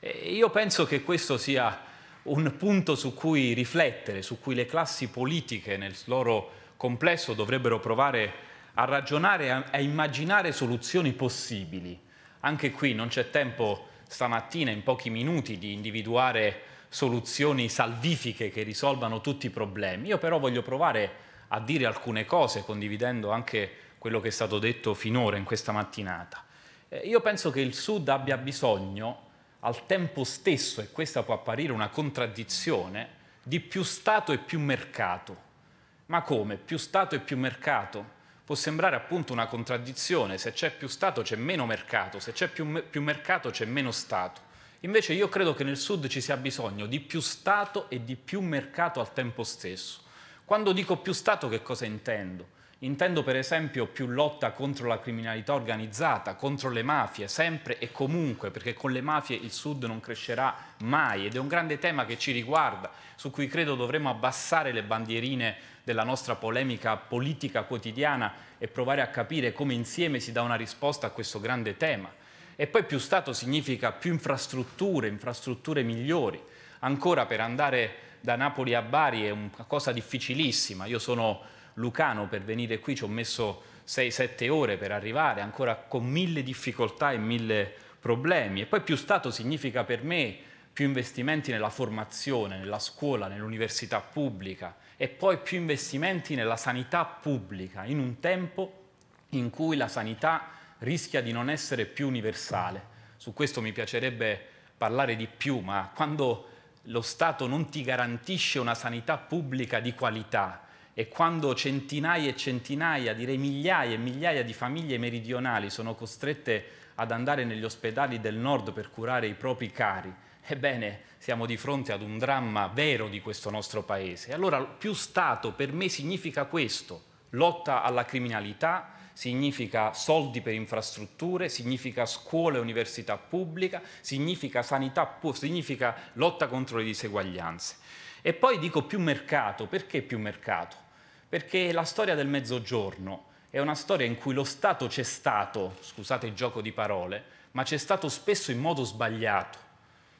E io penso che questo sia un punto su cui riflettere, su cui le classi politiche nel loro complesso dovrebbero provare a ragionare, a, a immaginare soluzioni possibili. Anche qui non c'è tempo stamattina, in pochi minuti, di individuare soluzioni salvifiche che risolvano tutti i problemi. Io però voglio provare a a dire alcune cose, condividendo anche quello che è stato detto finora in questa mattinata. Eh, io penso che il Sud abbia bisogno al tempo stesso, e questa può apparire una contraddizione, di più Stato e più mercato. Ma come? Più Stato e più mercato? Può sembrare appunto una contraddizione, se c'è più Stato c'è meno mercato, se c'è più, più mercato c'è meno Stato. Invece io credo che nel Sud ci sia bisogno di più Stato e di più mercato al tempo stesso. Quando dico più Stato che cosa intendo? Intendo per esempio più lotta contro la criminalità organizzata, contro le mafie, sempre e comunque, perché con le mafie il Sud non crescerà mai ed è un grande tema che ci riguarda, su cui credo dovremmo abbassare le bandierine della nostra polemica politica quotidiana e provare a capire come insieme si dà una risposta a questo grande tema. E poi più Stato significa più infrastrutture, infrastrutture migliori, ancora per andare da Napoli a Bari è una cosa difficilissima. Io sono lucano, per venire qui ci ho messo 6-7 ore per arrivare, ancora con mille difficoltà e mille problemi. E poi più Stato significa per me più investimenti nella formazione, nella scuola, nell'università pubblica e poi più investimenti nella sanità pubblica, in un tempo in cui la sanità rischia di non essere più universale. Su questo mi piacerebbe parlare di più, ma quando lo Stato non ti garantisce una sanità pubblica di qualità e quando centinaia e centinaia, direi migliaia e migliaia di famiglie meridionali sono costrette ad andare negli ospedali del nord per curare i propri cari, ebbene siamo di fronte ad un dramma vero di questo nostro paese. Allora più Stato per me significa questo, lotta alla criminalità, significa soldi per infrastrutture, significa scuole e università pubblica, significa sanità pubblica, significa lotta contro le diseguaglianze. E poi dico più mercato, perché più mercato? Perché la storia del mezzogiorno è una storia in cui lo Stato c'è stato, scusate il gioco di parole, ma c'è stato spesso in modo sbagliato.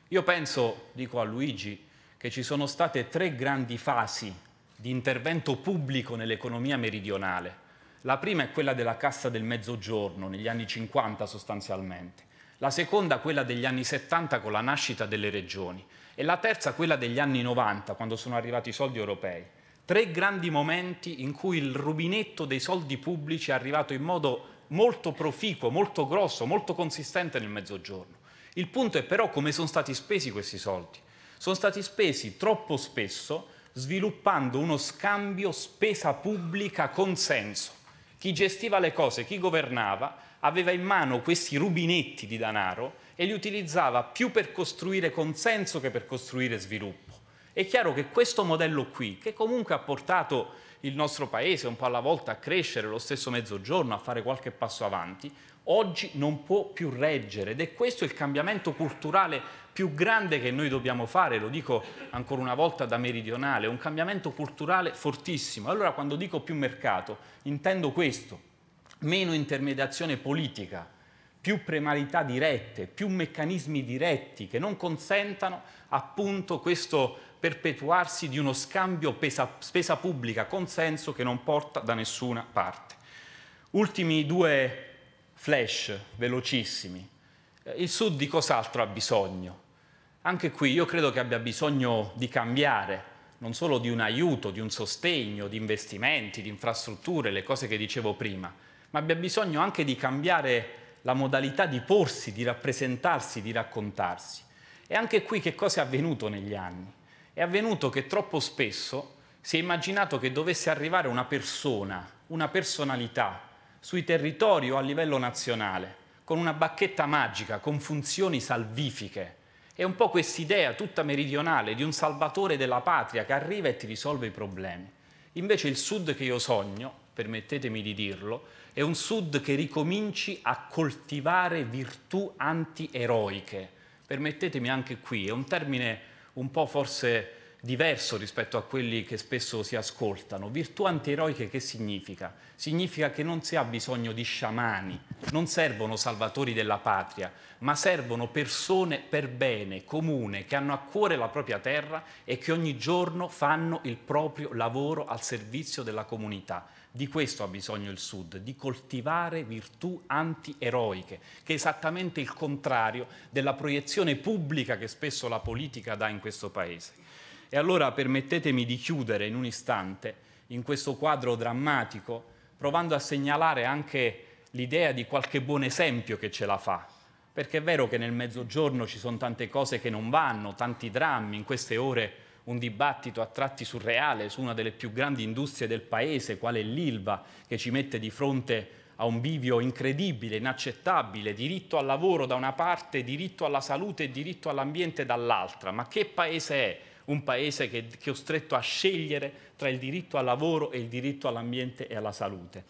Io penso, dico a Luigi, che ci sono state tre grandi fasi di intervento pubblico nell'economia meridionale. La prima è quella della Cassa del Mezzogiorno, negli anni 50 sostanzialmente. La seconda quella degli anni 70 con la nascita delle regioni. E la terza quella degli anni 90, quando sono arrivati i soldi europei. Tre grandi momenti in cui il rubinetto dei soldi pubblici è arrivato in modo molto proficuo, molto grosso, molto consistente nel Mezzogiorno. Il punto è però come sono stati spesi questi soldi. Sono stati spesi troppo spesso sviluppando uno scambio spesa pubblica consenso chi gestiva le cose, chi governava, aveva in mano questi rubinetti di denaro e li utilizzava più per costruire consenso che per costruire sviluppo. È chiaro che questo modello qui, che comunque ha portato il nostro paese un po' alla volta a crescere, lo stesso mezzogiorno, a fare qualche passo avanti, oggi non può più reggere ed è questo il cambiamento culturale più grande che noi dobbiamo fare, lo dico ancora una volta da meridionale, è un cambiamento culturale fortissimo. Allora quando dico più mercato intendo questo, meno intermediazione politica, più premalità dirette, più meccanismi diretti che non consentano appunto questo perpetuarsi di uno scambio pesa, spesa pubblica consenso che non porta da nessuna parte. Ultimi due flash velocissimi. Eh, il Sud di cos'altro ha bisogno? Anche qui io credo che abbia bisogno di cambiare, non solo di un aiuto, di un sostegno, di investimenti, di infrastrutture, le cose che dicevo prima, ma abbia bisogno anche di cambiare la modalità di porsi, di rappresentarsi, di raccontarsi. E anche qui che cosa è avvenuto negli anni? È avvenuto che troppo spesso si è immaginato che dovesse arrivare una persona, una personalità, sui territori o a livello nazionale, con una bacchetta magica, con funzioni salvifiche, è un po' quest'idea tutta meridionale di un salvatore della patria che arriva e ti risolve i problemi. Invece il sud che io sogno, permettetemi di dirlo, è un sud che ricominci a coltivare virtù antieroiche. Permettetemi anche qui, è un termine un po' forse diverso rispetto a quelli che spesso si ascoltano. Virtù antieroiche che significa? Significa che non si ha bisogno di sciamani, non servono salvatori della patria, ma servono persone per bene, comune, che hanno a cuore la propria terra e che ogni giorno fanno il proprio lavoro al servizio della comunità. Di questo ha bisogno il Sud, di coltivare virtù antieroiche, che è esattamente il contrario della proiezione pubblica che spesso la politica dà in questo Paese. E allora permettetemi di chiudere in un istante in questo quadro drammatico, provando a segnalare anche l'idea di qualche buon esempio che ce la fa. Perché è vero che nel mezzogiorno ci sono tante cose che non vanno, tanti drammi, in queste ore un dibattito a tratti surreale su una delle più grandi industrie del paese, quale l'Ilva, che ci mette di fronte a un bivio incredibile, inaccettabile, diritto al lavoro da una parte, diritto alla salute e diritto all'ambiente dall'altra. Ma che paese è? un paese che, che è costretto a scegliere tra il diritto al lavoro e il diritto all'ambiente e alla salute.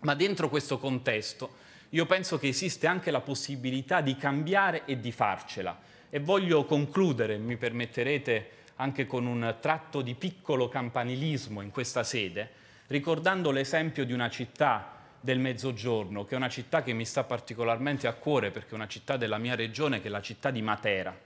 Ma dentro questo contesto io penso che esiste anche la possibilità di cambiare e di farcela. E voglio concludere, mi permetterete, anche con un tratto di piccolo campanilismo in questa sede, ricordando l'esempio di una città del Mezzogiorno, che è una città che mi sta particolarmente a cuore perché è una città della mia regione, che è la città di Matera.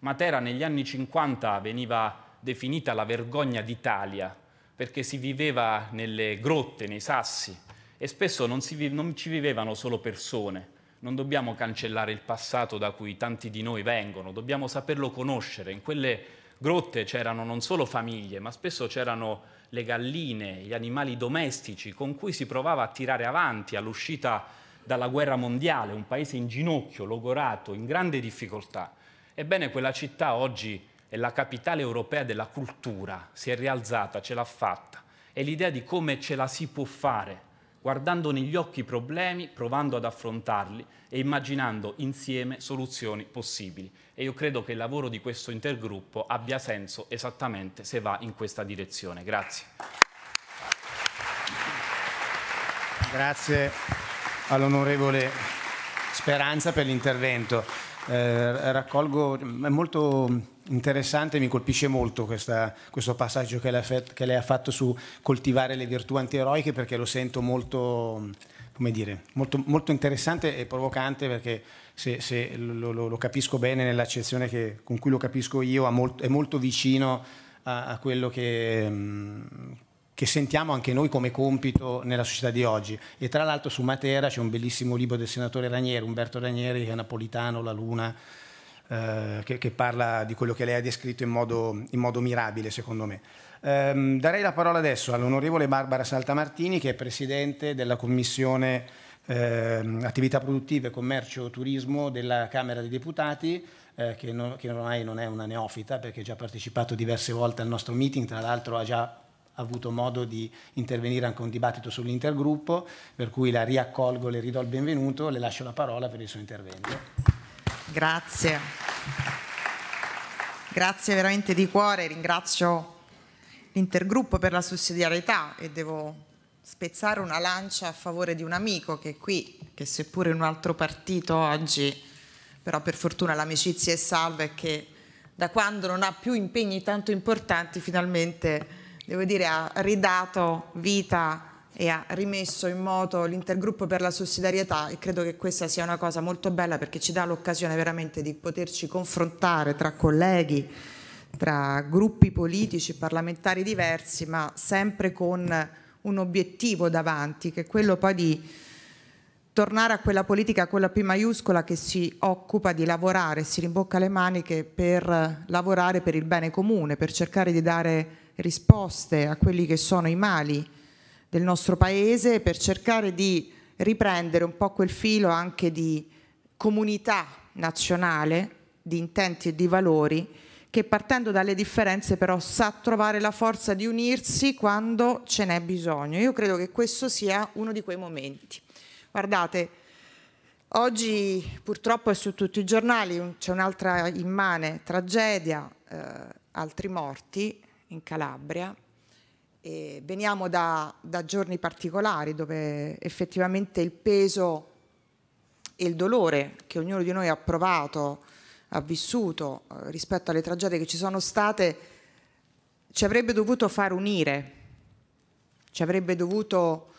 Matera negli anni 50 veniva definita la vergogna d'Italia, perché si viveva nelle grotte, nei sassi, e spesso non, non ci vivevano solo persone, non dobbiamo cancellare il passato da cui tanti di noi vengono, dobbiamo saperlo conoscere. In quelle grotte c'erano non solo famiglie, ma spesso c'erano le galline, gli animali domestici con cui si provava a tirare avanti all'uscita dalla guerra mondiale, un paese in ginocchio, logorato, in grande difficoltà. Ebbene, quella città oggi è la capitale europea della cultura, si è rialzata, ce l'ha fatta. È l'idea di come ce la si può fare, guardando negli occhi i problemi, provando ad affrontarli e immaginando insieme soluzioni possibili. E io credo che il lavoro di questo intergruppo abbia senso esattamente se va in questa direzione. Grazie.
Grazie all'onorevole Speranza per l'intervento eh, raccolgo, è molto interessante, mi colpisce molto questa, questo passaggio che lei, fatto, che lei, ha fatto su coltivare le virtù antieroiche perché lo sento molto, come dire, molto, molto interessante e provocante perché se, se lo, lo, lo, capisco bene nell'accezione che, con cui lo capisco io è molto vicino a, a quello che, mm, che sentiamo anche noi come compito nella società di oggi. E tra l'altro su Matera c'è un bellissimo libro del senatore Ranieri, Umberto Ranieri, che è napolitano, La Luna, eh, che, che, parla di quello che lei ha descritto in modo, in modo mirabile, secondo me. Ehm, darei la parola adesso all'onorevole Barbara Saltamartini, che è presidente della Commissione eh, Attività Produttive, Commercio e Turismo della Camera dei Deputati. Eh, che, non, che ormai non è una neofita perché ha già partecipato diverse volte al nostro meeting, tra l'altro ha già avuto modo di intervenire anche un dibattito sull'intergruppo, per cui la riaccolgo, le ridò il benvenuto, le lascio la parola per il suo intervento.
Grazie. Grazie veramente di cuore, ringrazio l'intergruppo per la sussidiarietà e devo spezzare una lancia a favore di un amico che è qui, che seppure in un altro partito oggi, però per fortuna l'amicizia è salva e che da quando non ha più impegni tanto importanti finalmente devo dire, ha ridato vita e ha rimesso in moto l'intergruppo per la sussidiarietà e credo che questa sia una cosa molto bella perché ci dà l'occasione veramente di poterci confrontare tra colleghi, tra gruppi politici, parlamentari diversi, ma sempre con un obiettivo davanti, che è quello poi di tornare a quella politica con la P maiuscola che si occupa di lavorare, si rimbocca le maniche per lavorare per il bene comune, per cercare di dare risposte a quelli che sono i mali del nostro Paese per cercare di riprendere un po' quel filo anche di comunità nazionale, di intenti e di valori che partendo dalle differenze però sa trovare la forza di unirsi quando ce n'è bisogno. Io credo che questo sia uno di quei momenti. Guardate, oggi purtroppo è su tutti i giornali, c'è un'altra immane tragedia, eh, altri morti, in Calabria. E veniamo da, da giorni particolari dove effettivamente il peso e il dolore che ognuno di noi ha provato, ha vissuto eh, rispetto alle tragedie che ci sono state, ci avrebbe dovuto far unire, ci avrebbe dovuto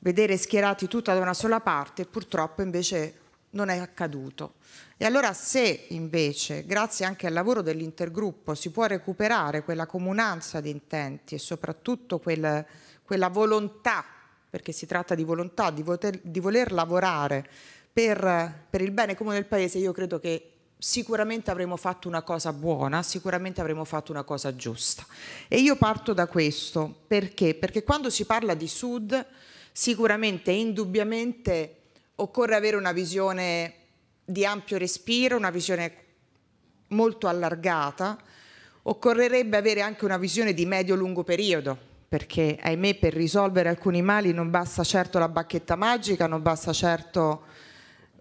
vedere schierati tutta da una sola parte, purtroppo invece non è accaduto. E allora se invece, grazie anche al lavoro dell'intergruppo, si può recuperare quella comunanza di intenti e soprattutto quel, quella volontà, perché si tratta di volontà, di, voter, di voler lavorare per, per il bene comune del Paese, io credo che sicuramente avremo fatto una cosa buona, sicuramente avremo fatto una cosa giusta. E io parto da questo, perché? Perché quando si parla di Sud, sicuramente e indubbiamente occorre avere una visione di ampio respiro, una visione molto allargata, occorrerebbe avere anche una visione di medio-lungo periodo, perché ahimè per risolvere alcuni mali non basta certo la bacchetta magica, non basta certo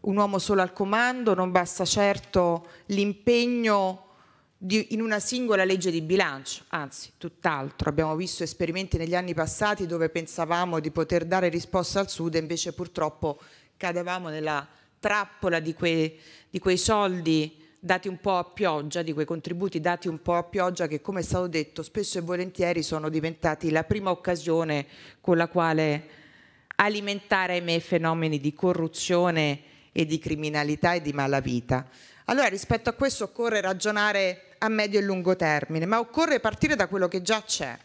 un uomo solo al comando, non basta certo l'impegno in una singola legge di bilancio, anzi tutt'altro. Abbiamo visto esperimenti negli anni passati dove pensavamo di poter dare risposta al Sud e invece purtroppo cadevamo nella trappola di quei, di quei soldi dati un po' a pioggia, di quei contributi dati un po' a pioggia che come è stato detto spesso e volentieri sono diventati la prima occasione con la quale alimentare ahimè fenomeni di corruzione e di criminalità e di malavita. Allora rispetto a questo occorre ragionare a medio e lungo termine, ma occorre partire da quello che già c'è.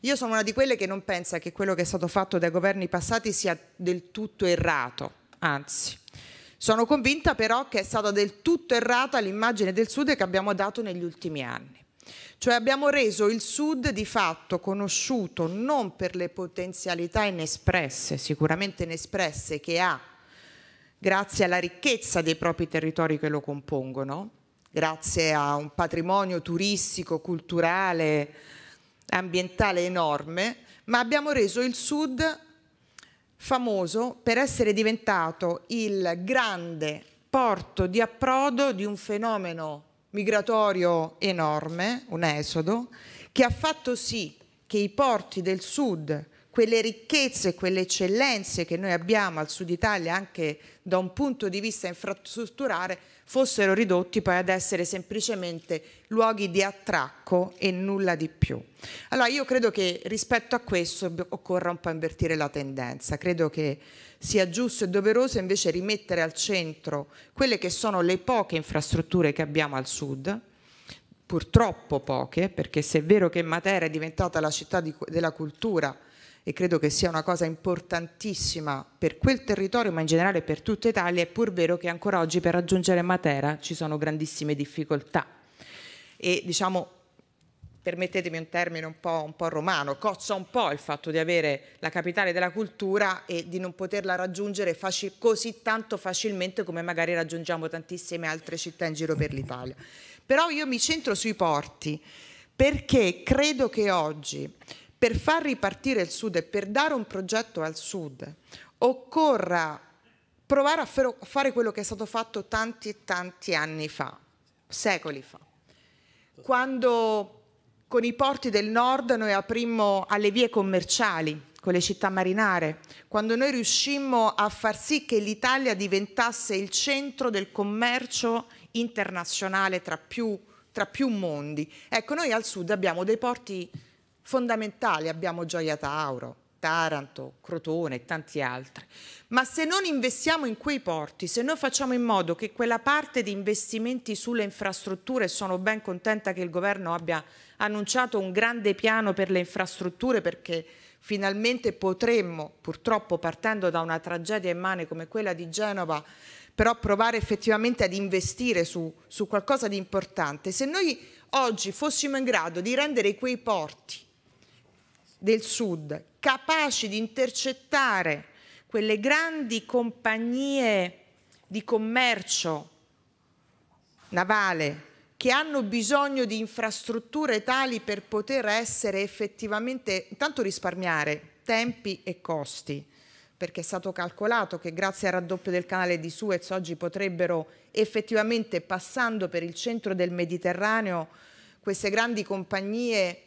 Io sono una di quelle che non pensa che quello che è stato fatto dai governi passati sia del tutto errato anzi. Sono convinta però che è stata del tutto errata l'immagine del Sud che abbiamo dato negli ultimi anni. Cioè abbiamo reso il Sud di fatto conosciuto non per le potenzialità inespresse, sicuramente inespresse che ha grazie alla ricchezza dei propri territori che lo compongono, grazie a un patrimonio turistico, culturale, ambientale enorme, ma abbiamo reso il Sud famoso per essere diventato il grande porto di approdo di un fenomeno migratorio enorme, un esodo, che ha fatto sì che i porti del sud quelle ricchezze, quelle eccellenze che noi abbiamo al sud Italia anche da un punto di vista infrastrutturale fossero ridotti poi ad essere semplicemente luoghi di attracco e nulla di più. Allora io credo che rispetto a questo occorra un po' invertire la tendenza, credo che sia giusto e doveroso invece rimettere al centro quelle che sono le poche infrastrutture che abbiamo al sud, purtroppo poche, perché se è vero che Matera è diventata la città di, della cultura, e credo che sia una cosa importantissima per quel territorio ma in generale per tutta Italia, è pur vero che ancora oggi per raggiungere Matera ci sono grandissime difficoltà e diciamo permettetemi un termine un po', un po', romano, cozza un po' il fatto di avere la capitale della cultura e di non poterla raggiungere così tanto facilmente come magari raggiungiamo tantissime altre città in giro per l'Italia. Però io mi centro sui porti perché credo che oggi per far ripartire il Sud e per dare un progetto al Sud occorra provare a fare quello che è stato fatto tanti e tanti anni fa, secoli fa, quando con i porti del nord noi aprimmo alle vie commerciali, con le città marinare, quando noi riuscimmo a far sì che l'Italia diventasse il centro del commercio internazionale tra più, tra più mondi. Ecco, noi al sud abbiamo dei porti fondamentali, abbiamo Gioia Tauro, Taranto, Crotone e tanti altri. Ma se non investiamo in quei porti, se noi facciamo in modo che quella parte di investimenti sulle infrastrutture, sono ben contenta che il governo abbia annunciato un grande piano per le infrastrutture perché finalmente potremmo, purtroppo partendo da una tragedia immane come quella di Genova, però provare effettivamente ad investire su, su qualcosa di importante. Se noi oggi fossimo in grado di rendere quei porti del Sud, capaci di intercettare quelle grandi compagnie di commercio navale che hanno bisogno di infrastrutture tali per poter essere effettivamente, intanto risparmiare tempi e costi, perché è stato calcolato che grazie al raddoppio del canale di Suez oggi potrebbero effettivamente, passando per il centro del Mediterraneo, queste grandi compagnie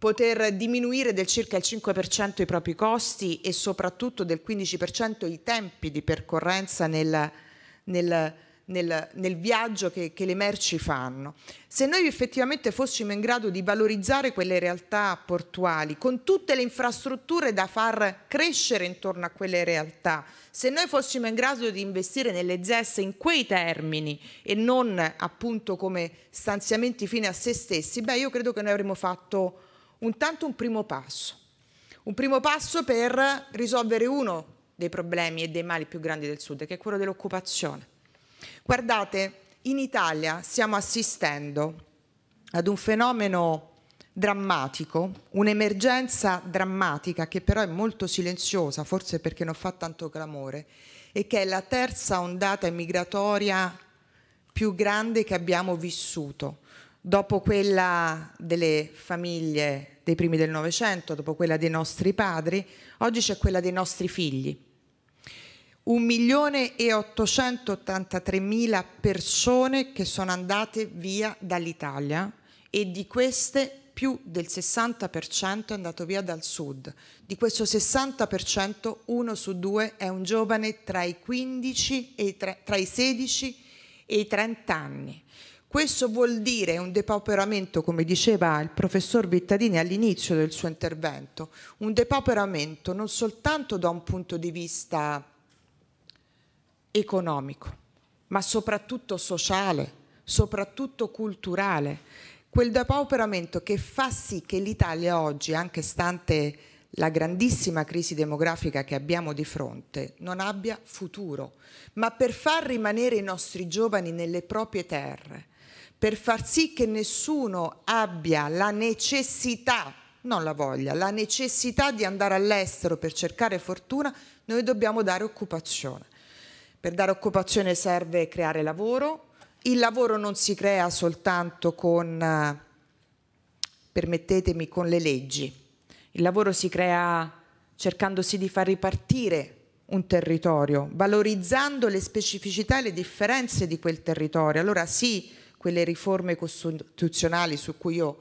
poter diminuire del circa il 5% i propri costi e soprattutto del 15% i tempi di percorrenza nel, nel, nel, nel viaggio che, che, le merci fanno. Se noi effettivamente fossimo in grado di valorizzare quelle realtà portuali con tutte le infrastrutture da far crescere intorno a quelle realtà, se noi fossimo in grado di investire nelle ZES in quei termini e non appunto come stanziamenti fine a se stessi, beh io credo che noi avremmo fatto un tanto un primo passo, un primo passo per risolvere uno dei problemi e dei mali più grandi del Sud, che è quello dell'occupazione. Guardate, in Italia stiamo assistendo ad un fenomeno drammatico, un'emergenza drammatica che però è molto silenziosa, forse perché non fa tanto clamore, e che è la terza ondata migratoria più grande che abbiamo vissuto dopo quella delle famiglie dei primi del Novecento, dopo quella dei nostri padri, oggi c'è quella dei nostri figli. 1.883.000 persone che sono andate via dall'Italia e di queste più del 60% è andato via dal sud. Di questo 60% uno su due è un giovane tra i, 15 e tra, tra i 16 e i 30 anni. Questo vuol dire un depauperamento, come diceva il professor Vittadini all'inizio del suo intervento, un depauperamento non soltanto da un punto di vista economico, ma soprattutto sociale, soprattutto culturale. Quel depauperamento che fa sì che l'Italia oggi, anche stante la grandissima crisi demografica che abbiamo di fronte, non abbia futuro, ma per far rimanere i nostri giovani nelle proprie terre, per far sì che nessuno abbia la necessità, non la voglia, la necessità di andare all'estero per cercare fortuna, noi dobbiamo dare occupazione. Per dare occupazione serve creare lavoro, il lavoro non si crea soltanto con, permettetemi, con le leggi, il lavoro si crea cercandosi di far ripartire un territorio, valorizzando le specificità e le differenze di quel territorio. Allora sì, quelle riforme costituzionali su cui io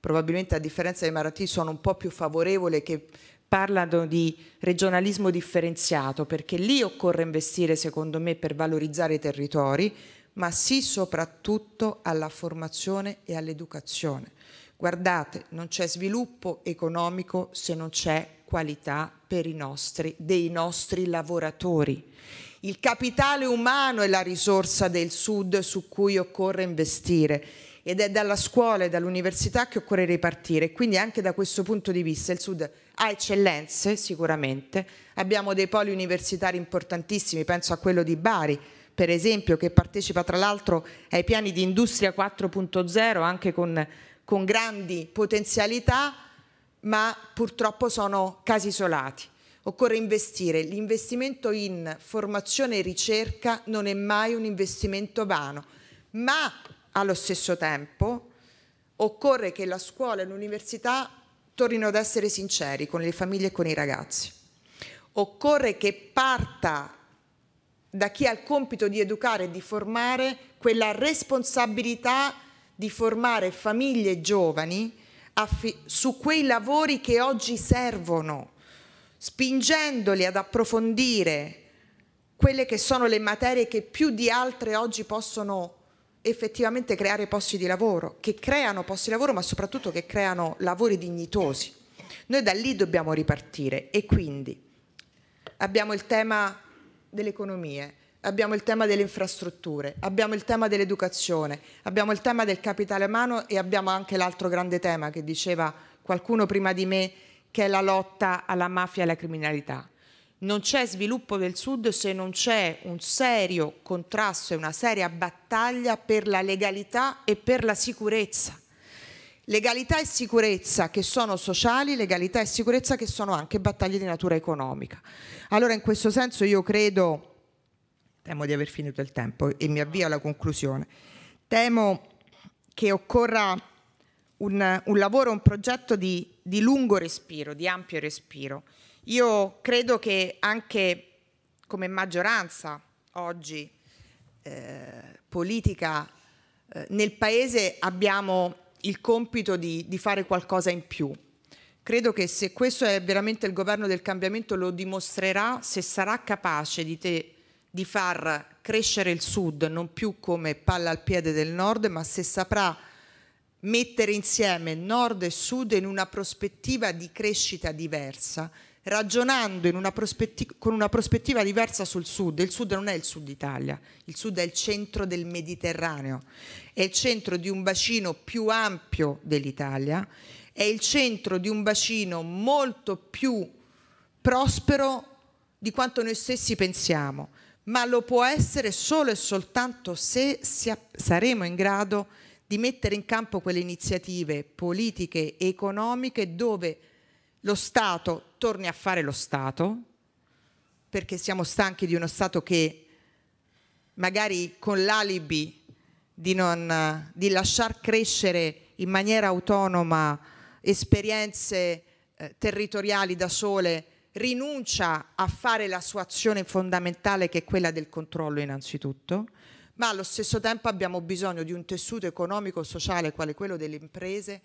probabilmente a differenza dei Maratì sono un po' più favorevole che parlano di regionalismo differenziato perché lì occorre investire secondo me per valorizzare i territori ma sì soprattutto alla formazione e all'educazione. Guardate, non c'è sviluppo economico se non c'è qualità per i nostri, dei nostri lavoratori il capitale umano è la risorsa del Sud su cui occorre investire ed è dalla scuola e dall'università che occorre ripartire. Quindi anche da questo punto di vista il Sud ha eccellenze sicuramente, abbiamo dei poli universitari importantissimi, penso a quello di Bari per esempio che partecipa tra l'altro ai piani di industria 4.0 anche con, con grandi potenzialità ma purtroppo sono casi isolati. Occorre investire. L'investimento in formazione e ricerca non è mai un investimento vano, ma allo stesso tempo occorre che la scuola e l'università tornino ad essere sinceri con le famiglie e con i ragazzi. Occorre che parta da chi ha il compito di educare e di formare quella responsabilità di formare famiglie e giovani su quei lavori che oggi servono spingendoli ad approfondire quelle che sono le materie che più di altre oggi possono effettivamente creare posti di lavoro, che creano posti di lavoro ma soprattutto che creano lavori dignitosi. Noi da lì dobbiamo ripartire e quindi abbiamo il tema delle economie, abbiamo il tema delle infrastrutture, abbiamo il tema dell'educazione, abbiamo il tema del capitale umano e abbiamo anche l'altro grande tema che diceva qualcuno prima di me che è la lotta alla mafia e alla criminalità. Non c'è sviluppo del Sud se non c'è un serio contrasto e una seria battaglia per la legalità e per la sicurezza. Legalità e sicurezza che sono sociali, legalità e sicurezza che sono anche battaglie di natura economica. Allora in questo senso io credo, temo di aver finito il tempo e mi avvio alla conclusione, temo che occorra un, un lavoro, un progetto di di lungo respiro, di ampio respiro. Io credo che anche come maggioranza oggi eh, politica eh, nel Paese abbiamo il compito di, di, fare qualcosa in più. Credo che se questo è veramente il governo del cambiamento lo dimostrerà se sarà capace di, te, di far crescere il Sud non più come palla al piede del Nord, ma se saprà Mettere insieme nord e sud in una prospettiva di crescita diversa, ragionando una con una prospettiva diversa sul sud. Il sud non è il sud Italia, il sud è il centro del Mediterraneo, è il centro di un bacino più ampio dell'Italia, è il centro di un bacino molto più prospero di quanto noi stessi pensiamo, ma lo può essere solo e soltanto se saremo in grado di di mettere in campo quelle iniziative politiche e economiche dove lo Stato torni a fare lo Stato, perché siamo stanchi di uno Stato che magari con l'alibi di, non, di lasciar crescere in maniera autonoma esperienze eh, territoriali da sole, rinuncia a fare la sua azione fondamentale che è quella del controllo innanzitutto ma allo stesso tempo abbiamo bisogno di un tessuto economico e sociale quale quello delle imprese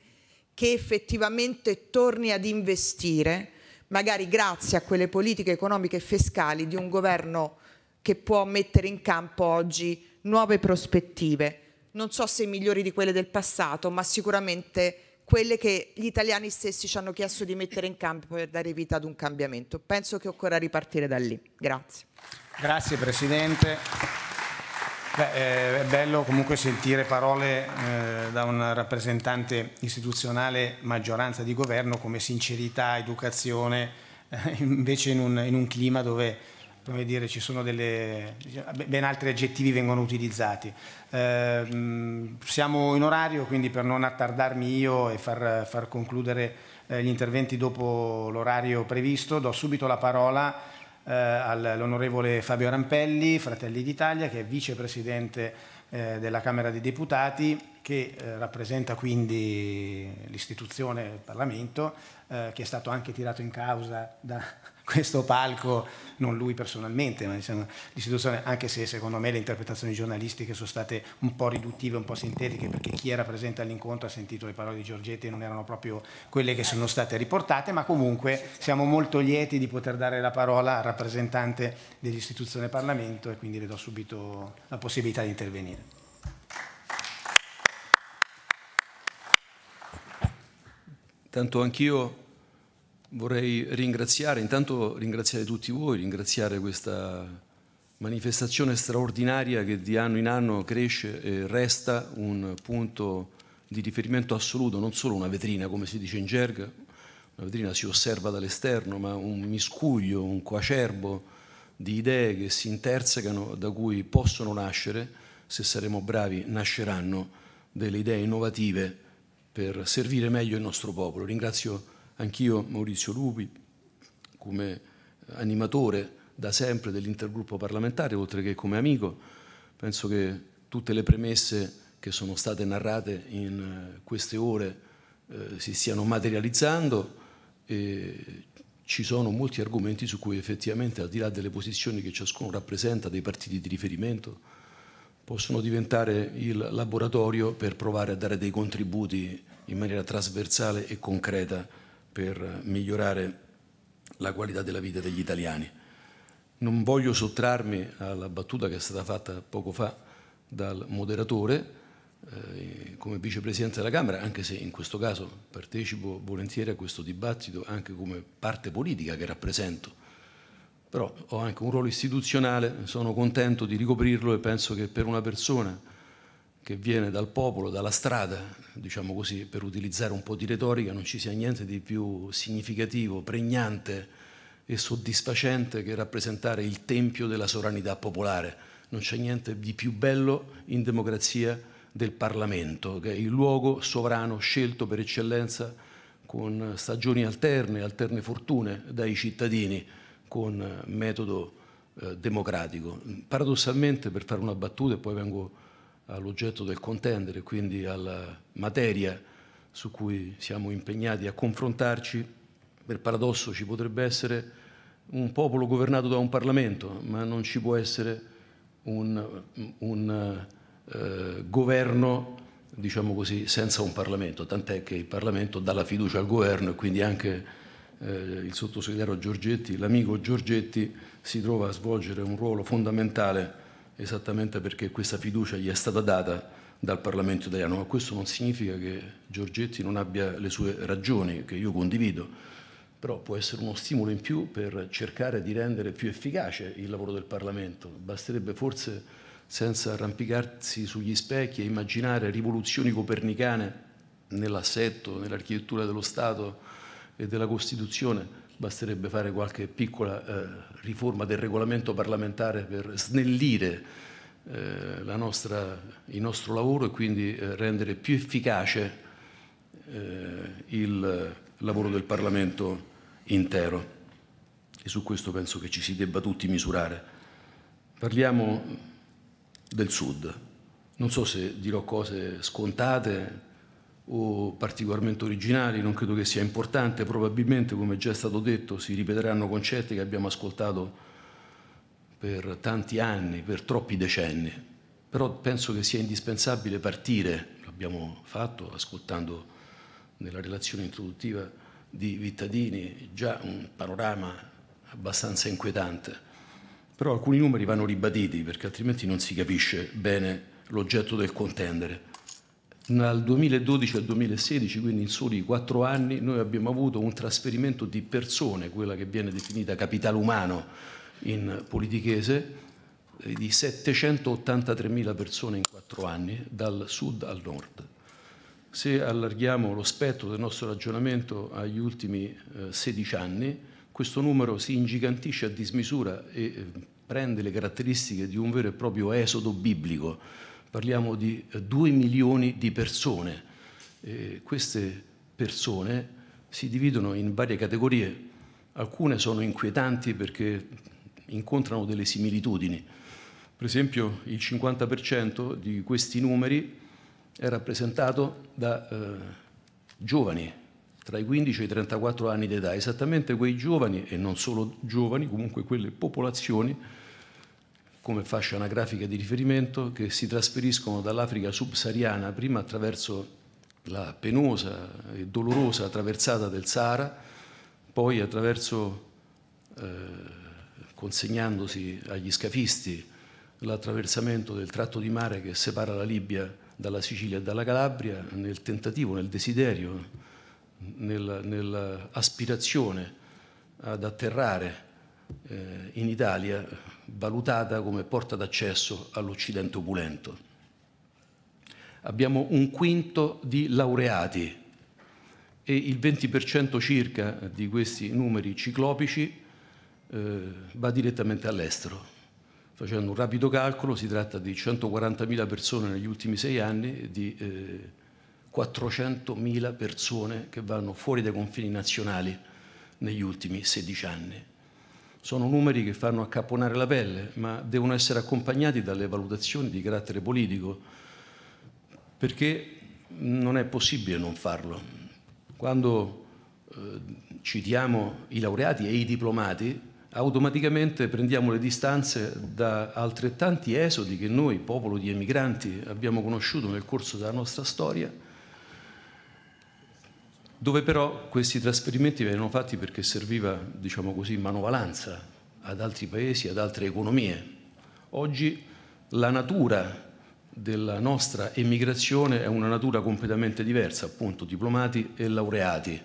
che effettivamente torni ad investire, magari grazie a quelle politiche economiche e fiscali di un governo che può mettere in campo oggi nuove prospettive, non so se migliori di quelle del passato, ma sicuramente quelle che gli italiani stessi ci hanno chiesto di mettere in campo per dare vita ad un cambiamento. Penso che occorra ripartire da lì. Grazie.
Grazie Presidente. Beh, eh, è bello comunque sentire parole eh, da un rappresentante istituzionale, maggioranza di governo, come sincerità, educazione, eh, invece in un, in un, clima dove come dire, ci sono delle, ben altri aggettivi vengono utilizzati. Eh, siamo in orario, quindi per non attardarmi io e far, far concludere eh, gli interventi dopo l'orario previsto, do subito la parola a eh, all'onorevole Fabio Rampelli, Fratelli d'Italia, che è vicepresidente eh, della Camera dei Deputati, che eh, rappresenta quindi l'istituzione, il Parlamento, eh, che è stato anche tirato in causa da, questo palco, non lui personalmente, ma diciamo, l'istituzione, anche se secondo me le interpretazioni giornalistiche sono state un po' riduttive, un po' sintetiche, perché chi era presente all'incontro ha sentito le parole di Giorgetti e non erano proprio quelle che sono state riportate, ma comunque siamo molto lieti di poter dare la parola al rappresentante dell'istituzione Parlamento e quindi le do subito la possibilità di intervenire.
Tanto anch'io Vorrei ringraziare, intanto ringraziare tutti voi, ringraziare questa manifestazione straordinaria che di anno in anno cresce e resta un punto di riferimento assoluto, non solo una vetrina come si dice in gerga, una vetrina si osserva dall'esterno, ma un miscuglio, un coacerbo di idee che si intersecano, da cui possono nascere, se saremo bravi, nasceranno delle idee innovative per servire meglio il nostro popolo. Ringrazio anch'io Maurizio Lupi come animatore da sempre dell'intergruppo parlamentare, oltre che come amico. Penso che tutte le premesse che sono state narrate in eh, queste ore eh, si stiano materializzando e ci sono molti argomenti su cui effettivamente, al di là delle posizioni che ciascuno rappresenta, dei partiti di riferimento, possono diventare il laboratorio per provare a dare dei contributi in maniera trasversale e concreta per migliorare la qualità della vita degli italiani. Non voglio sottrarmi alla battuta che è stata fatta poco fa dal moderatore eh, come vicepresidente della Camera, anche se in questo caso partecipo volentieri a questo dibattito anche come parte politica che rappresento però ho anche un ruolo istituzionale, sono contento di ricoprirlo e penso che per una persona che viene dal popolo, dalla strada, diciamo così, per utilizzare un po' di retorica, non ci sia niente di più significativo, pregnante e soddisfacente che rappresentare il tempio della sovranità popolare. Non c'è niente di più bello in democrazia del Parlamento, che è il luogo sovrano scelto per eccellenza con stagioni alterne, alterne fortune dai cittadini, con metodo eh, democratico. Paradossalmente, per fare una battuta e poi vengo all'oggetto del contendere, quindi alla materia su cui siamo impegnati a confrontarci. Per paradosso ci potrebbe essere un popolo governato da un Parlamento, ma non ci può essere un, un eh, governo, diciamo così, senza un Parlamento, tant'è che il Parlamento dà la fiducia al governo e quindi anche eh, il sottosegretario Giorgetti, l'amico Giorgetti, si trova a svolgere un ruolo fondamentale esattamente perché questa fiducia gli è stata data dal Parlamento italiano, ma questo non significa che Giorgetti non abbia le sue ragioni, che io condivido, però può essere uno stimolo in più per cercare di rendere più efficace il lavoro del Parlamento. Basterebbe forse, senza arrampicarsi sugli specchi, immaginare rivoluzioni copernicane nell'assetto, nell'architettura dello Stato e della Costituzione, basterebbe fare qualche piccola eh, riforma del regolamento parlamentare per snellire eh, la nostra, il nostro lavoro e quindi eh, rendere più efficace eh, il lavoro del Parlamento intero. E su questo penso che ci si debba tutti misurare. Parliamo del Sud. Non so se dirò cose scontate, o particolarmente originali, non credo che sia importante, probabilmente come già è stato detto si ripeteranno concetti che abbiamo ascoltato per tanti anni, per troppi decenni, però penso che sia indispensabile partire, l'abbiamo fatto ascoltando nella relazione introduttiva di Vittadini già un panorama abbastanza inquietante, però alcuni numeri vanno ribaditi perché altrimenti non si capisce bene l'oggetto del contendere. Dal 2012 al 2016, quindi in soli quattro anni, noi abbiamo avuto un trasferimento di persone, quella che viene definita capitale umano in politichese, eh, di 783.000 persone in quattro anni, dal sud al nord. Se allarghiamo lo spettro del nostro ragionamento agli ultimi 16 eh, anni, questo numero si ingigantisce a dismisura e eh, prende le caratteristiche di un vero e proprio esodo biblico parliamo di 2 eh, milioni di persone. E queste persone si dividono in varie categorie, alcune sono inquietanti perché incontrano delle similitudini. Per esempio il 50% di questi numeri è rappresentato da eh, giovani tra i 15 e i 34 anni d'età, esattamente quei giovani e non solo giovani, comunque quelle popolazioni come fascia anagrafica di riferimento che si trasferiscono dall'Africa subsahariana prima attraverso la penosa e dolorosa traversata del Sahara, poi attraverso, eh, consegnandosi agli scafisti, l'attraversamento del tratto di mare che separa la Libia dalla Sicilia e dalla Calabria, nel tentativo, nel desiderio, nell'aspirazione ad atterrare eh, in Italia valutata come porta d'accesso all'Occidente opulento. Abbiamo un quinto di laureati e il 20% circa di questi numeri ciclopici eh, va direttamente all'estero. Facendo un rapido calcolo si tratta di 140.000 persone negli ultimi sei anni e di eh, 400.000 persone che vanno fuori dai confini nazionali negli ultimi 16 anni. Sono numeri che fanno accapponare la pelle, ma devono essere accompagnati dalle valutazioni di carattere politico, perché non è possibile non farlo. Quando eh, citiamo i laureati e i diplomati, automaticamente prendiamo le distanze da altrettanti esodi che noi, popolo di emigranti, abbiamo conosciuto nel corso della nostra storia dove però questi trasferimenti venivano fatti perché serviva, diciamo così, manovalanza ad altri paesi, ad altre economie. Oggi la natura della nostra emigrazione è una natura completamente diversa, appunto diplomati e laureati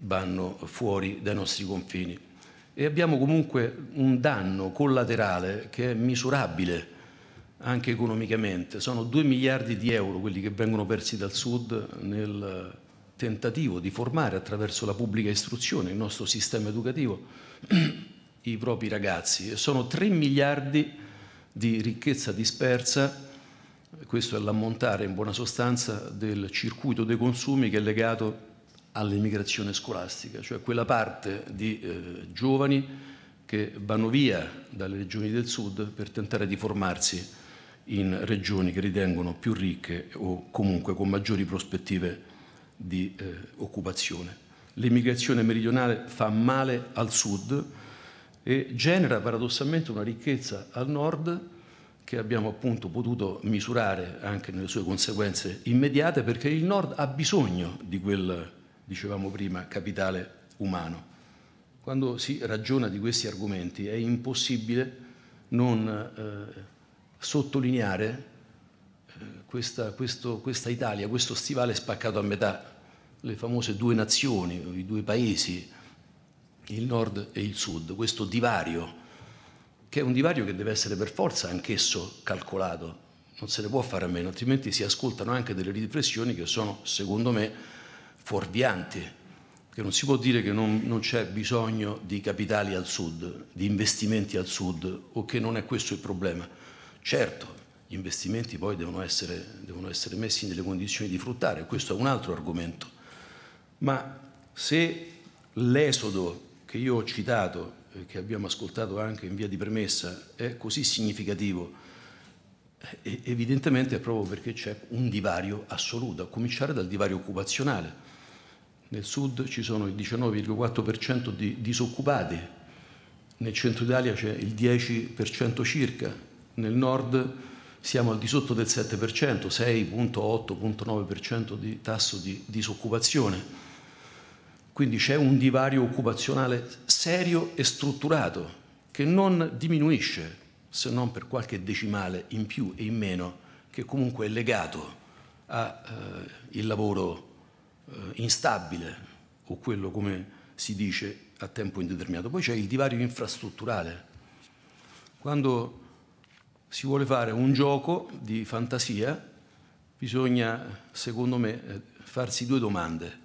vanno fuori dai nostri confini e abbiamo comunque un danno collaterale che è misurabile anche economicamente, sono 2 miliardi di euro quelli che vengono persi dal sud nel tentativo di formare attraverso la pubblica istruzione, il nostro sistema educativo, i propri ragazzi. Sono 3 miliardi di ricchezza dispersa, questo è l'ammontare in buona sostanza del circuito dei consumi che è legato all'emigrazione scolastica, cioè quella parte di eh, giovani che vanno via dalle regioni del sud per tentare di formarsi in regioni che ritengono più ricche o comunque con maggiori prospettive di eh, occupazione. L'immigrazione meridionale fa male al sud e genera paradossalmente una ricchezza al nord che abbiamo appunto potuto misurare anche nelle sue conseguenze immediate perché il nord ha bisogno di quel, dicevamo prima, capitale umano. Quando si ragiona di questi argomenti è impossibile non eh, sottolineare eh, questa, questo, questa Italia, questo stivale spaccato a metà le famose due nazioni, i due paesi, il nord e il sud, questo divario, che è un divario che deve essere per forza anch'esso calcolato, non se ne può fare a meno, altrimenti si ascoltano anche delle riflessioni che sono, secondo me, fuorvianti, che non si può dire che non, non c'è bisogno di capitali al sud, di investimenti al sud, o che non è questo il problema. Certo, gli investimenti poi devono essere, devono essere messi nelle condizioni di fruttare, questo è un altro argomento ma se l'esodo che io ho citato, eh, che abbiamo ascoltato anche in via di premessa, è così significativo, eh, evidentemente è proprio perché c'è un divario assoluto, a cominciare dal divario occupazionale. Nel sud ci sono il 19,4% di disoccupati, nel centro Italia c'è il 10% circa, nel nord siamo al di sotto del 7%, 6.8.9% di tasso di disoccupazione quindi c'è un divario occupazionale serio e strutturato che non diminuisce se non per qualche decimale in più e in meno che comunque è legato al eh, lavoro eh, instabile o quello come si dice a tempo indeterminato. Poi c'è il divario infrastrutturale. Quando si vuole fare un gioco di fantasia bisogna, secondo me, eh, farsi due domande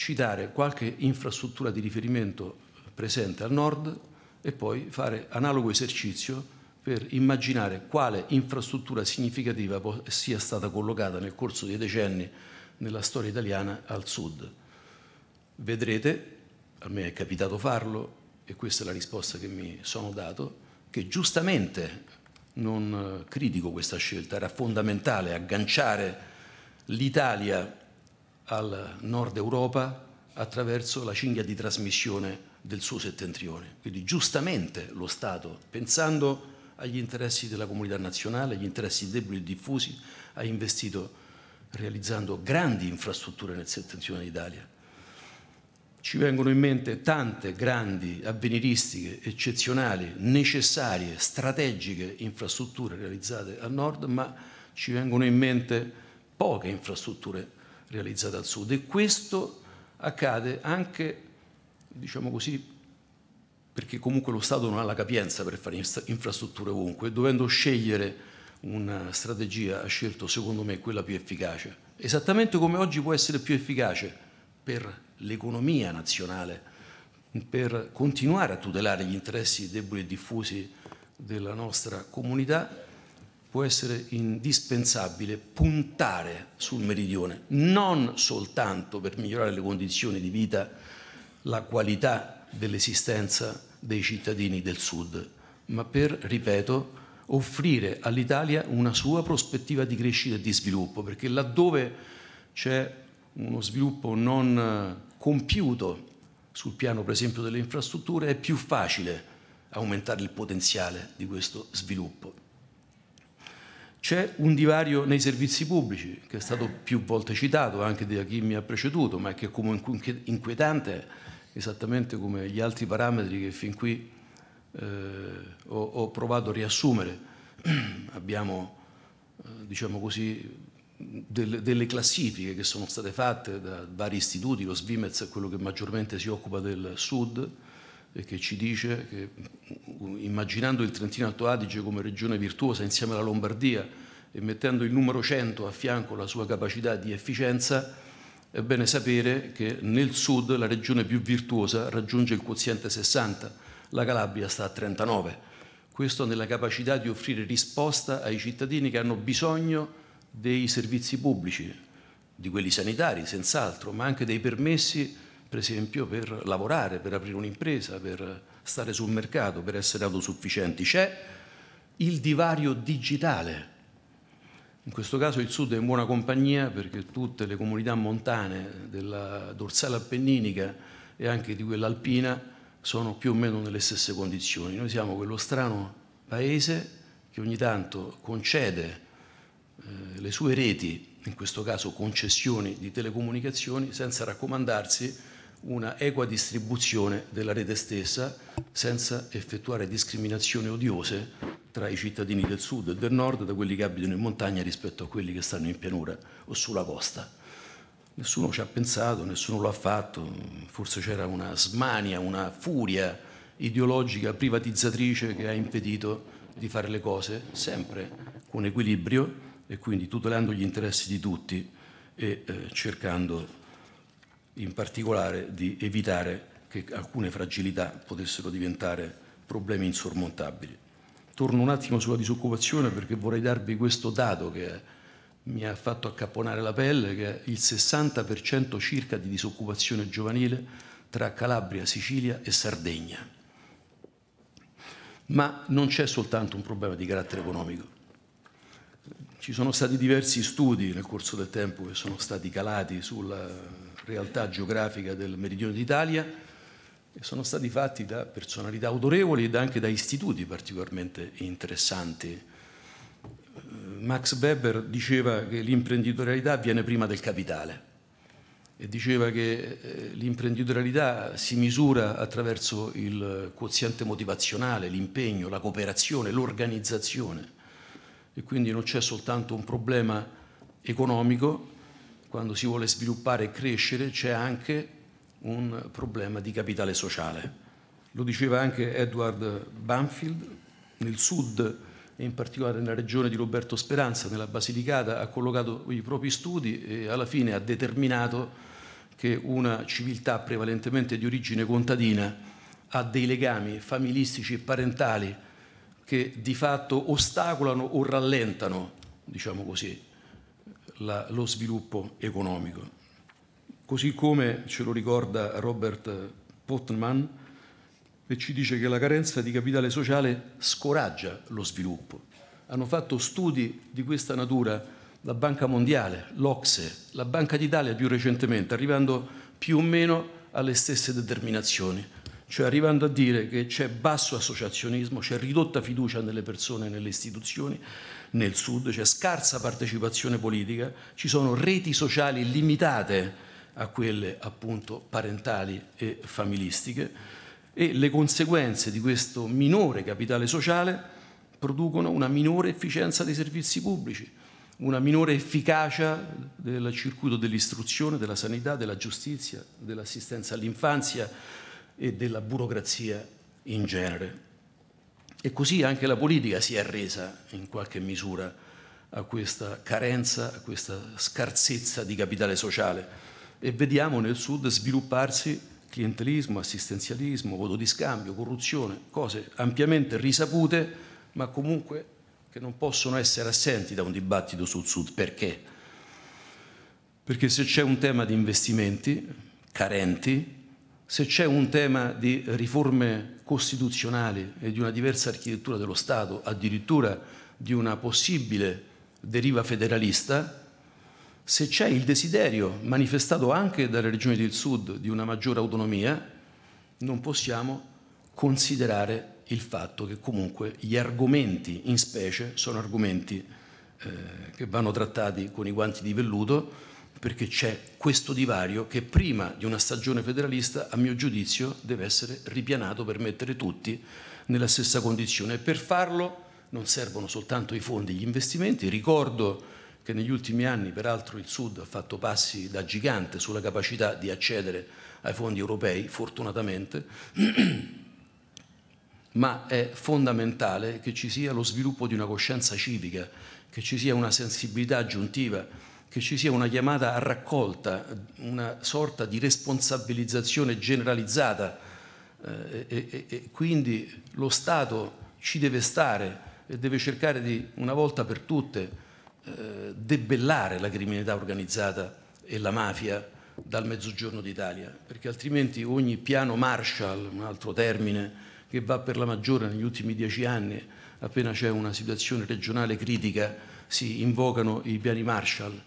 citare qualche infrastruttura di riferimento eh, presente al nord e poi fare analogo esercizio per immaginare quale infrastruttura significativa sia stata collocata nel corso dei decenni nella storia italiana al sud. Vedrete, a me è capitato farlo e questa è la risposta che mi sono dato, che giustamente non eh, critico questa scelta, era fondamentale agganciare l'Italia al nord Europa attraverso la cinghia di trasmissione del suo settentrione. Quindi giustamente lo Stato, pensando agli interessi della comunità nazionale, agli interessi deboli e diffusi, ha investito realizzando grandi infrastrutture nel settentrione d'Italia. Ci vengono in mente tante grandi, avveniristiche, eccezionali, necessarie, strategiche infrastrutture realizzate al nord, ma ci vengono in mente poche infrastrutture realizzata al sud e questo accade anche, diciamo così, perché comunque lo Stato non ha la capienza per fare infrastrutture ovunque, dovendo scegliere una strategia ha scelto secondo me quella più efficace, esattamente come oggi può essere più efficace per l'economia nazionale, per continuare a tutelare gli interessi deboli e diffusi della nostra comunità può essere indispensabile puntare sul meridione, non soltanto per migliorare le condizioni di vita, la qualità dell'esistenza dei cittadini del sud, ma per, ripeto, offrire all'Italia una sua prospettiva di crescita e di sviluppo, perché laddove c'è uno sviluppo non eh, compiuto sul piano per esempio delle infrastrutture è più facile aumentare il potenziale di questo sviluppo. C'è un divario nei servizi pubblici, che è stato più volte citato anche da chi mi ha preceduto, ma che è comunque inquietante, esattamente come gli altri parametri che fin qui eh, ho, ho, provato a riassumere. Abbiamo, eh, diciamo così, delle, delle, classifiche che sono state fatte da vari istituti, lo SVIMEZ è quello che maggiormente si occupa del Sud, che ci dice che mm, mm, immaginando il Trentino Alto Adige come regione virtuosa insieme alla Lombardia e mettendo il numero 100 a fianco alla sua capacità di efficienza, è bene sapere che nel sud la regione più virtuosa raggiunge il quoziente 60, la Calabria sta a 39. Questo nella capacità di offrire risposta ai cittadini che hanno bisogno dei servizi pubblici, di quelli sanitari senz'altro, ma anche dei permessi per esempio per lavorare, per aprire un'impresa, per stare sul mercato, per essere autosufficienti. C'è il divario digitale. In questo caso il sud è in buona compagnia perché tutte le comunità montane della dorsale appenninica e anche di quella alpina sono più o meno nelle stesse condizioni. Noi siamo quello strano paese che ogni tanto concede eh, le sue reti, in questo caso concessioni di telecomunicazioni, senza raccomandarsi una equa distribuzione della rete stessa senza effettuare discriminazioni odiose tra i cittadini del sud e del nord da quelli che abitano in montagna rispetto a quelli che stanno in pianura o sulla costa. Nessuno ci ha pensato, nessuno lo ha fatto, forse c'era una smania, una furia ideologica privatizzatrice che ha impedito di fare le cose sempre con equilibrio e quindi tutelando gli interessi di tutti e eh, cercando in particolare di evitare che alcune fragilità potessero diventare problemi insormontabili. Torno un attimo sulla disoccupazione perché vorrei darvi questo dato che mi ha fatto accapponare la pelle, che è il 60% circa di disoccupazione giovanile tra Calabria, Sicilia e Sardegna. Ma non c'è soltanto un problema di carattere economico. Ci sono stati diversi studi nel corso del tempo che sono stati calati sulla realtà geografica del meridione d'Italia e sono stati fatti da personalità autorevoli ed anche da istituti particolarmente interessanti. Eh, Max Weber diceva che l'imprenditorialità viene prima del capitale e diceva che eh, l'imprenditorialità si misura attraverso il quoziente motivazionale, l'impegno, la cooperazione, l'organizzazione e quindi non c'è soltanto un problema economico, quando si vuole sviluppare e crescere c'è anche un problema di capitale sociale. Lo diceva anche Edward Banfield, nel sud e in particolare nella regione di Roberto Speranza, nella Basilicata, ha collocato i propri studi e alla fine ha determinato che una civiltà prevalentemente di origine contadina ha dei legami familistici e parentali che di fatto ostacolano o rallentano, diciamo così, la, lo sviluppo economico. Così come ce lo ricorda Robert Potman e ci dice che la carenza di capitale sociale scoraggia lo sviluppo. Hanno fatto studi di questa natura la Banca Mondiale, l'Ocse, la Banca d'Italia più recentemente, arrivando più o meno alle stesse determinazioni, cioè arrivando a dire che c'è basso associazionismo, c'è ridotta fiducia nelle persone e nelle istituzioni, nel sud, c'è scarsa partecipazione politica, ci sono reti sociali limitate a quelle appunto parentali e familistiche e le conseguenze di questo minore capitale sociale producono una minore efficienza dei servizi pubblici, una minore efficacia del circuito dell'istruzione, della sanità, della giustizia, dell'assistenza all'infanzia e della burocrazia in genere. E così anche la politica si è arresa in qualche misura a questa carenza, a questa scarsezza di capitale sociale. E vediamo nel Sud svilupparsi clientelismo, assistenzialismo, voto di scambio, corruzione, cose ampiamente risapute, ma comunque che non possono essere assenti da un dibattito sul Sud. Perché? Perché se c'è un tema di investimenti carenti, se c'è un tema di riforme costituzionali e di una diversa architettura dello Stato, addirittura di una possibile deriva federalista, se c'è il desiderio manifestato anche dalle regioni del Sud di una maggiore autonomia, non possiamo considerare il fatto che comunque gli argomenti in specie sono argomenti eh, che vanno trattati con i guanti di velluto perché c'è questo divario che prima di una stagione federalista, a mio giudizio, deve essere ripianato per mettere tutti nella stessa condizione. E per farlo non servono soltanto i fondi, gli investimenti. Ricordo che negli ultimi anni, peraltro, il Sud ha fatto passi da gigante sulla capacità di accedere ai fondi europei, fortunatamente, ma è fondamentale che ci sia lo sviluppo di una coscienza civica, che ci sia una sensibilità aggiuntiva che ci sia una chiamata a raccolta, una sorta di responsabilizzazione generalizzata eh, e, e quindi lo Stato ci deve stare e deve cercare di, una volta per tutte, eh, debellare la criminalità organizzata e la mafia dal mezzogiorno d'Italia, perché altrimenti ogni piano Marshall, un altro termine che va per la maggiore negli ultimi dieci anni, appena c'è una situazione regionale critica, si invocano i piani Marshall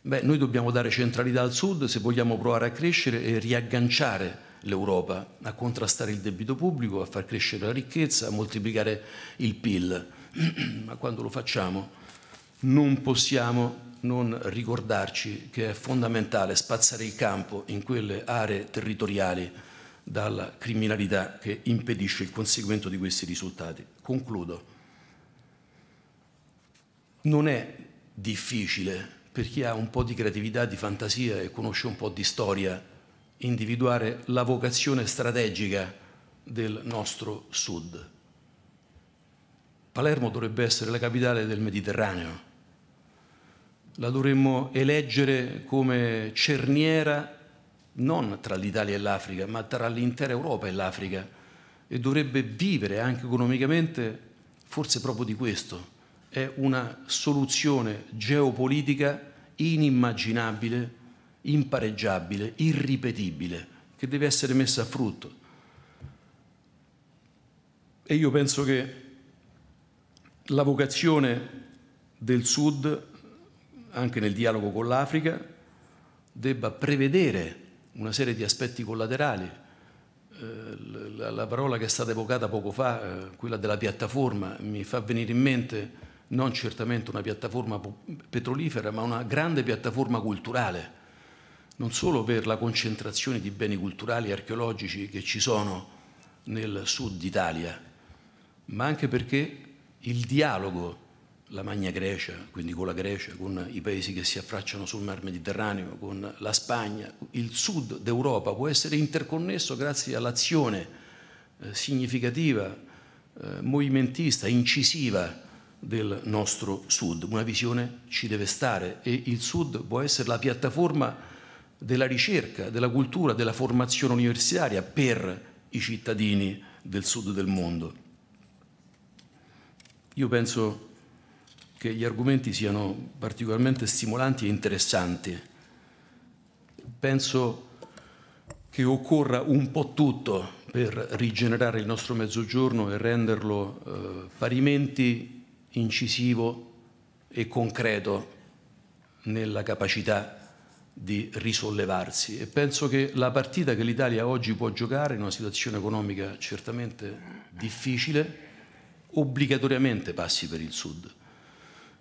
Beh, noi dobbiamo dare centralità al Sud se vogliamo provare a crescere e riagganciare l'Europa, a contrastare il debito pubblico, a far crescere la ricchezza, a moltiplicare il PIL. Ma quando lo facciamo non possiamo non ricordarci che è fondamentale spazzare il campo in quelle aree territoriali dalla criminalità che impedisce il conseguimento di questi risultati. Concludo. Non è difficile per chi ha un po' di creatività, di fantasia e conosce un po' di storia, individuare la vocazione strategica del nostro sud. Palermo dovrebbe essere la capitale del Mediterraneo. La dovremmo eleggere come cerniera non tra l'Italia e l'Africa, ma tra l'intera Europa e l'Africa e dovrebbe vivere anche economicamente forse proprio di questo. È una soluzione geopolitica inimmaginabile, impareggiabile, irripetibile, che deve essere messa a frutto. E io penso che la vocazione del Sud, anche nel dialogo con l'Africa, debba prevedere una serie di aspetti collaterali. Eh, la parola che è stata evocata poco fa, eh, quella della piattaforma, mi fa venire in mente non certamente una piattaforma petrolifera, ma una grande piattaforma culturale, non solo per la concentrazione di beni culturali e archeologici che ci sono nel sud d'Italia, ma anche perché il dialogo, la Magna Grecia, quindi con la Grecia, con i paesi che si affacciano sul Mar Mediterraneo, con la Spagna, il sud d'Europa può essere interconnesso grazie all'azione eh, significativa, eh, movimentista, incisiva del nostro Sud. Una visione ci deve stare e il Sud può essere la piattaforma della ricerca, della cultura, della formazione universitaria per i cittadini del Sud del mondo. Io penso che gli argomenti siano particolarmente stimolanti e interessanti. Penso che occorra un po' tutto per rigenerare il nostro mezzogiorno e renderlo eh, parimenti incisivo e concreto nella capacità di risollevarsi e penso che la partita che l'Italia oggi può giocare in una situazione economica certamente difficile obbligatoriamente passi per il sud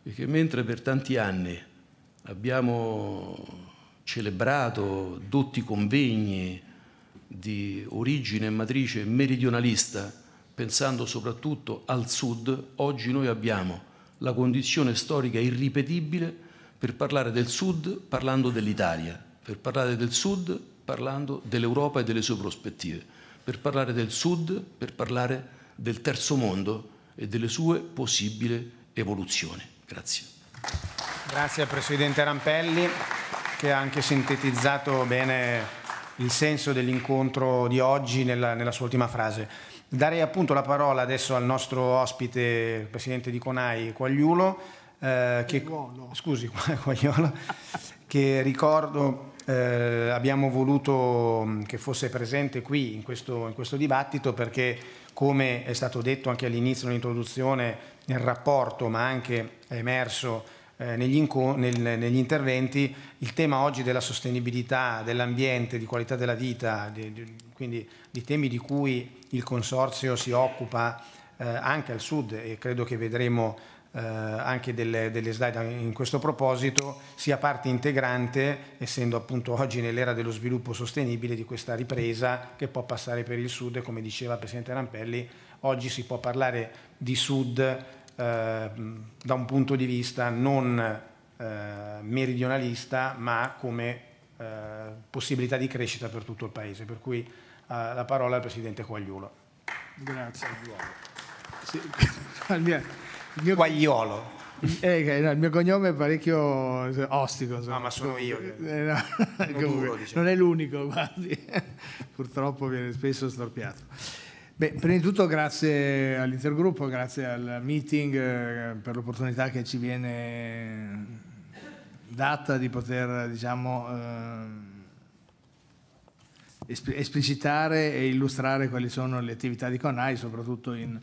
perché mentre per tanti anni abbiamo celebrato dotti convegni di origine e matrice meridionalista pensando soprattutto al sud, oggi noi abbiamo la condizione storica irripetibile per parlare del sud parlando dell'Italia, per parlare del sud parlando dell'Europa e delle sue prospettive, per parlare del sud, per parlare del terzo mondo e delle sue possibili evoluzioni. Grazie.
Grazie al Presidente Rampelli che ha anche sintetizzato bene il senso dell'incontro di oggi nella, nella sua ultima frase. Darei appunto la parola adesso al nostro ospite, presidente di Conai, Quagliulo, eh, che, scusi, Quagliolo, che ricordo eh, abbiamo voluto mm, che fosse presente qui in questo, in questo dibattito perché come è stato detto anche all'inizio dell'introduzione nel rapporto ma anche è emerso eh, negli, nel, negli, interventi il tema oggi della sostenibilità, dell'ambiente, di qualità della vita, di, di, quindi di temi di cui il Consorzio si occupa eh, anche al Sud e credo che vedremo eh, anche delle, delle, slide in questo proposito, sia parte integrante, essendo appunto oggi nell'era dello sviluppo sostenibile di questa ripresa che può passare per il Sud e come diceva il Presidente Rampelli, oggi si può parlare di Sud eh, da un punto di vista non eh, meridionalista ma come eh, possibilità di crescita per tutto il Paese. Per cui eh, la parola al Presidente Quagliolo.
Grazie. Sì,
il mio, il mio... Quagliolo.
Eh, no, il mio cognome è parecchio ostico. No, ma sono io. Che... Eh, no. duro, diciamo. Non è l'unico, guardi. Purtroppo viene spesso storpiato. Beh, prima di tutto grazie all'intergruppo, grazie al meeting eh, per l'opportunità che ci viene data di poter diciamo, eh, esplicitare e illustrare quali sono le attività di CONAI, soprattutto in,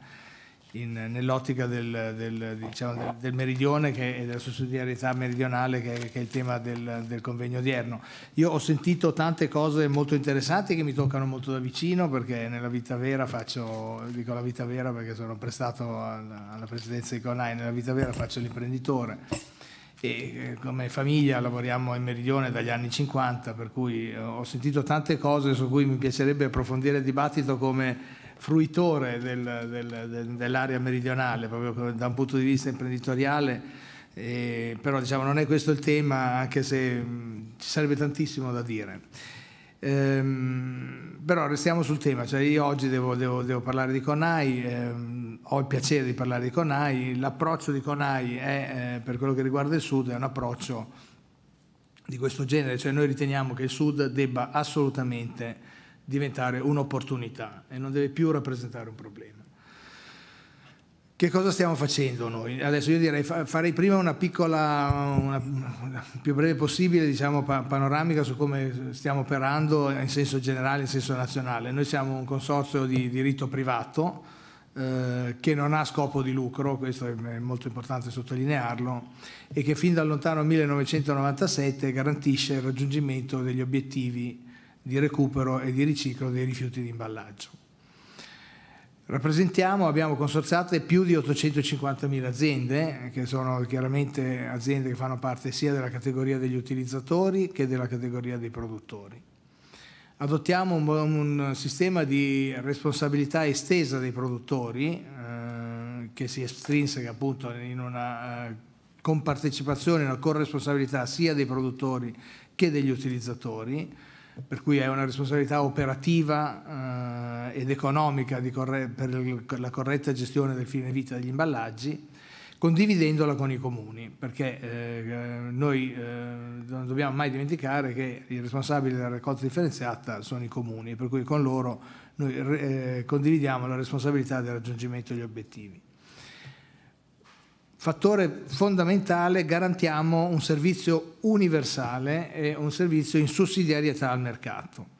in, nell'ottica del, del, diciamo, del, del, meridione e della sussidiarietà meridionale che, che, è il tema del, convegno odierno. Io ho sentito tante cose molto interessanti che mi toccano molto da vicino perché nella vita vera faccio, dico la vita vera perché sono prestato alla, alla presidenza di CONAI, nella vita vera faccio l'imprenditore e eh, come famiglia lavoriamo in Meridione dagli anni 50, per cui eh, ho sentito tante cose su cui mi piacerebbe approfondire il dibattito come fruitore del, del, del, dell'area meridionale, proprio da un punto di vista imprenditoriale, e, però diciamo, non è questo il tema, anche se mh, mm, ci sarebbe tantissimo da dire. Ehm, però restiamo sul tema, cioè io oggi devo, devo, devo parlare di Conai, ehm, ho il piacere di parlare di Conai, l'approccio di Conai è, eh, per quello che riguarda il Sud è un approccio di questo genere, cioè noi riteniamo che il Sud debba assolutamente diventare un'opportunità e non deve più rappresentare un problema. Che cosa stiamo facendo noi? Adesso io direi farei prima una piccola, una, più breve possibile, diciamo, panoramica su come stiamo operando in senso generale, in senso nazionale. Noi siamo un consorzio di diritto privato eh, che non ha scopo di lucro, questo è molto importante sottolinearlo, e che fin dal lontano 1997 garantisce il raggiungimento degli obiettivi di recupero e di riciclo dei rifiuti di imballaggio. Rappresentiamo, abbiamo consorziate più di 850.000 aziende, eh, che sono chiaramente aziende che fanno parte sia della categoria degli utilizzatori che della categoria dei produttori. Adottiamo un, un sistema di responsabilità estesa dei produttori, eh, che si estrinseca appunto in una eh, compartecipazione, una corresponsabilità sia dei produttori che degli utilizzatori per cui è una responsabilità operativa eh, ed economica corre- per la corretta gestione del fine vita degli imballaggi, condividendola con i comuni, perché eh, eh, noi eh, non dobbiamo mai dimenticare che i responsabili della raccolta differenziata sono i comuni, per cui con loro noi eh, condividiamo la responsabilità del raggiungimento degli obiettivi fattore fondamentale, garantiamo un servizio universale e un servizio in sussidiarietà al mercato.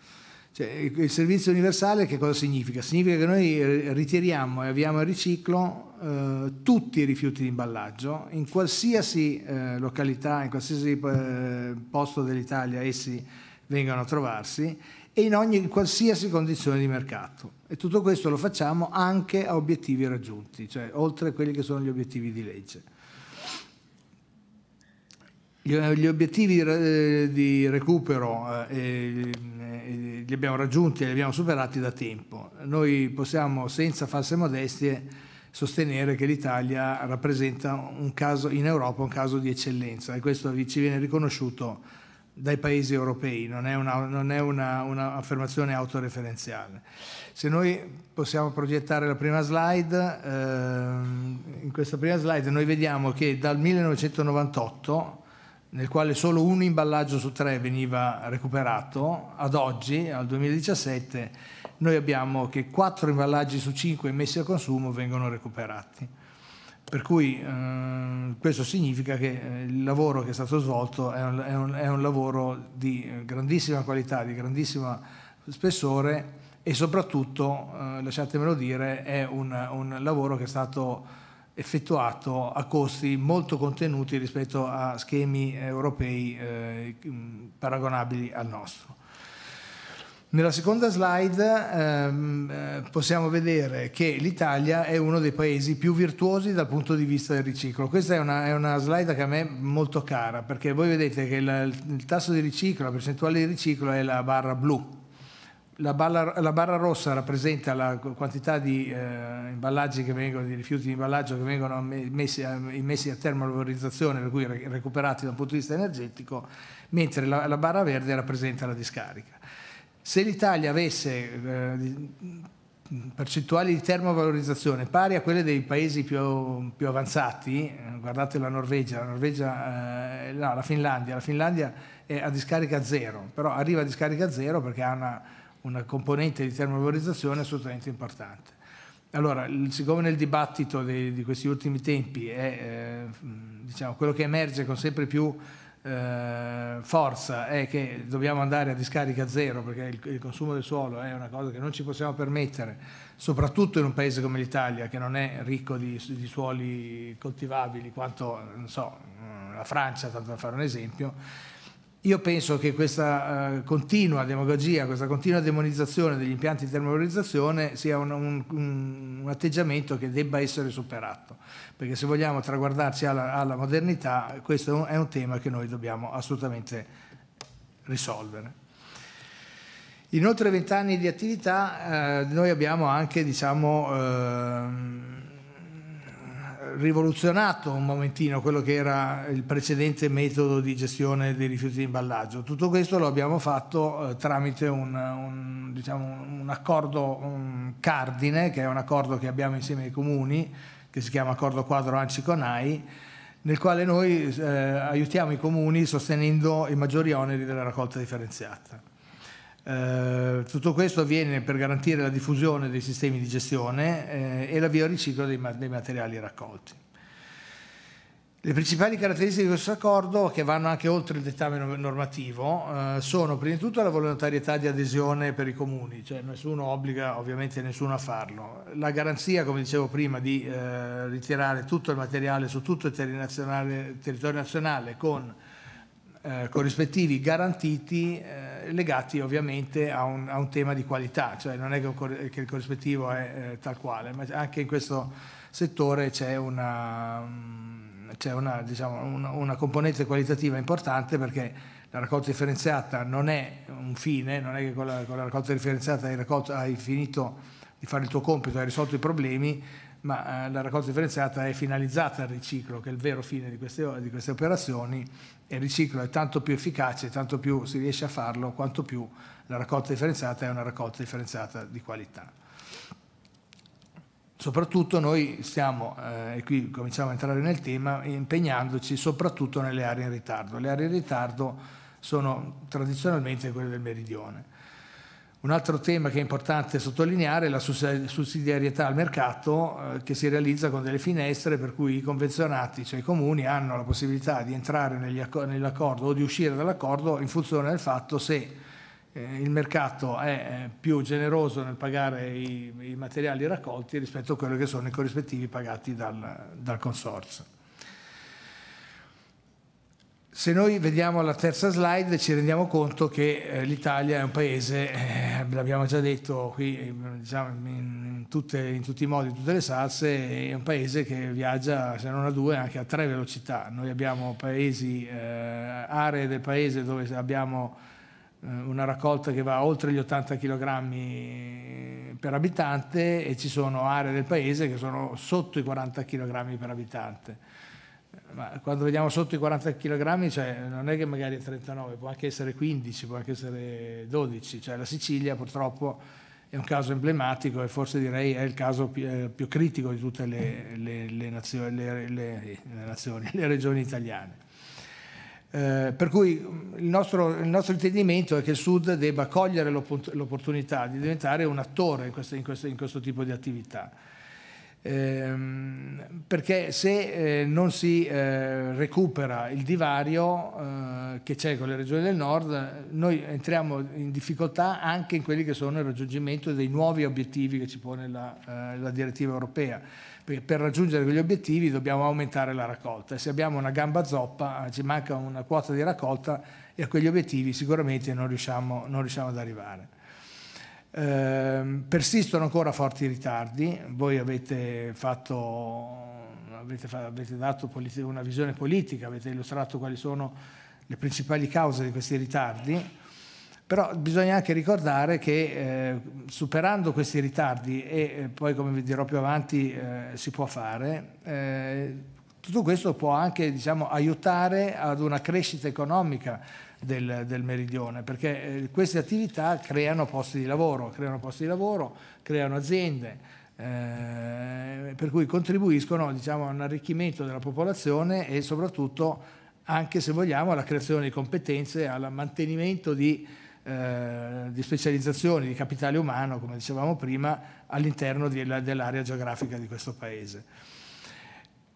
Cioè, il servizio universale che cosa significa? Significa che noi ritiriamo e avviamo il riciclo eh, tutti i rifiuti di imballaggio in qualsiasi eh, località, in qualsiasi eh, posto dell'Italia essi vengano a trovarsi e in ogni qualsiasi condizione di mercato. E tutto questo lo facciamo anche a obiettivi raggiunti, cioè oltre quelli che sono gli obiettivi di legge. Gli obiettivi eh, di recupero eh, eh, li abbiamo raggiunti e li abbiamo superati da tempo. Noi possiamo, senza false modestie, sostenere che l'Italia rappresenta caso, in Europa un caso di eccellenza e questo ci viene riconosciuto dai paesi europei, non è, una, non è una, una affermazione autoreferenziale. Se noi possiamo progettare la prima slide, ehm, in questa prima slide noi vediamo che dal 1998, nel quale solo un imballaggio su tre veniva recuperato, ad oggi, al 2017, noi abbiamo che quattro imballaggi su cinque messi a consumo vengono recuperati. Per cui eh, questo significa che eh, il lavoro che è stato svolto è un, è, un, è un, lavoro di eh, grandissima qualità, di grandissimo spessore e soprattutto, eh, lasciatemelo dire, è un, un lavoro che è stato effettuato a costi molto contenuti rispetto a schemi europei eh, paragonabili al nostro. Nella seconda slide ehm, eh, possiamo vedere che l'Italia è uno dei paesi più virtuosi dal punto di vista del riciclo. Questa è una, è una slide che a me è molto cara perché voi vedete che il, il tasso di riciclo, la percentuale di riciclo è la barra blu. La barra, la barra rossa rappresenta la quantità di, eh, imballaggi che vengono, di rifiuti di imballaggio che vengono messi, immessi a termovalorizzazione, per cui recuperati da un punto di vista energetico, mentre la, la barra verde rappresenta la discarica. Se l'Italia avesse eh, percentuali di termovalorizzazione pari a quelle dei paesi più, più avanzati, eh, guardate la Norvegia, la, Norvegia eh, no, la Finlandia, la Finlandia è a discarica zero, però arriva a discarica zero perché ha una, una componente di termovalorizzazione assolutamente importante. Allora, siccome nel dibattito di, di questi ultimi tempi è eh, diciamo, quello che emerge con sempre più eh, forza è che dobbiamo andare a discarica zero perché il, il, consumo del suolo è una cosa che non ci possiamo permettere, soprattutto in un paese come l'Italia che non è ricco di, di suoli coltivabili quanto so, la Francia, tanto per fare un esempio, io penso che questa uh, continua demagogia, questa continua demonizzazione degli impianti di termovalorizzazione sia un, un, un, atteggiamento che debba essere superato, perché se vogliamo traguardarci alla, alla modernità questo è un tema che noi dobbiamo assolutamente risolvere. In oltre vent'anni di attività eh, noi abbiamo anche diciamo, eh, rivoluzionato un momentino quello che era il precedente metodo di gestione dei rifiuti di imballaggio. Tutto questo lo abbiamo fatto eh, tramite un, un, diciamo, un accordo un cardine, che è un accordo che abbiamo insieme ai comuni, che si chiama Accordo Quadro ANCI-CONAI, nel quale noi eh, aiutiamo i comuni sostenendo i maggiori oneri della raccolta differenziata. Eh, tutto questo avviene per garantire la diffusione dei sistemi di gestione eh, e l'avvio al riciclo dei, dei, materiali raccolti. Le principali caratteristiche di questo accordo, che vanno anche oltre il dettame normativo, eh, sono prima di tutto la volontarietà di adesione per i comuni, cioè nessuno obbliga ovviamente nessuno a farlo, la garanzia, come dicevo prima, di eh, ritirare tutto il materiale su tutto il ter nazionale, territorio nazionale con eh, corrispettivi garantiti eh, legati ovviamente a un, a un, tema di qualità, cioè non è che, cor- che il corrispettivo è eh, tal quale, ma anche in questo settore c'è una, mm, c'è una, diciamo, una, una componente qualitativa importante perché la raccolta differenziata non è un fine, non è che con la, con la raccolta differenziata hai, raccolto, hai finito di fare il tuo compito, hai risolto i problemi, ma eh, la raccolta differenziata è finalizzata al riciclo, che è il vero fine di queste, di queste operazioni e il riciclo è tanto più efficace, tanto più si riesce a farlo, quanto più la raccolta differenziata è una raccolta differenziata di qualità. Soprattutto noi stiamo, eh, e qui cominciamo a entrare nel tema, impegnandoci soprattutto nelle aree in ritardo. Le aree in ritardo sono tradizionalmente quelle del meridione. Un altro tema che è importante sottolineare è la sussidiarietà al mercato eh, che si realizza con delle finestre per cui i convenzionati, cioè i comuni, hanno la possibilità di entrare nell'accordo o di uscire dall'accordo in funzione del fatto se eh, il mercato è eh, più generoso nel pagare i, i, materiali raccolti rispetto a quelli che sono i corrispettivi pagati dal, dal consorzio. Se noi vediamo la terza slide ci rendiamo conto che eh, l'Italia è un paese, eh, l'abbiamo già detto qui eh, diciamo, in, tutte, in, tutti i modi, in tutte le salse, è un paese che viaggia se non a due anche a tre velocità. Noi abbiamo paesi, eh, aree del paese dove abbiamo eh, una raccolta che va oltre gli 80 kg eh, per abitante e ci sono aree del paese che sono sotto i 40 kg per abitante ma quando vediamo sotto i 40 kg cioè, non è che magari è 39, può anche essere 15, può anche essere 12, cioè la Sicilia purtroppo è un caso emblematico e forse direi è il caso più, eh, più critico di tutte le, le, le, nazioni, le nazioni, regioni italiane. Eh, per cui mm, il nostro, il nostro, intendimento è che il Sud debba cogliere l'opportunità di diventare un attore in, questo, in, questo, in questo tipo di attività Ehm, perché se eh, non si eh, recupera il divario eh, che c'è con le regioni del nord, noi entriamo in difficoltà anche in quelli che sono il raggiungimento dei nuovi obiettivi che ci pone la, la direttiva europea. Perché per raggiungere quegli obiettivi dobbiamo aumentare la raccolta. e Se abbiamo una gamba zoppa, ci manca una quota di raccolta e a quegli obiettivi sicuramente non riusciamo, non riusciamo ad arrivare. Ehm, persistono ancora forti ritardi, voi avete, fatto, avete, avete dato una visione politica, avete illustrato quali sono le principali cause di questi ritardi, però bisogna anche ricordare che eh, superando questi ritardi, e eh, poi come vi dirò più avanti eh, si può fare, eh, tutto questo può anche diciamo, aiutare ad una crescita economica del, del meridione, perché eh, queste attività creano posti di lavoro, creano posti di lavoro, creano aziende. Eh, per cui contribuiscono diciamo, a un arricchimento della popolazione e soprattutto, anche se vogliamo, alla creazione di competenze, al mantenimento di, eh, di specializzazioni, di capitale umano, come dicevamo prima, all'interno dell'area geografica di questo Paese.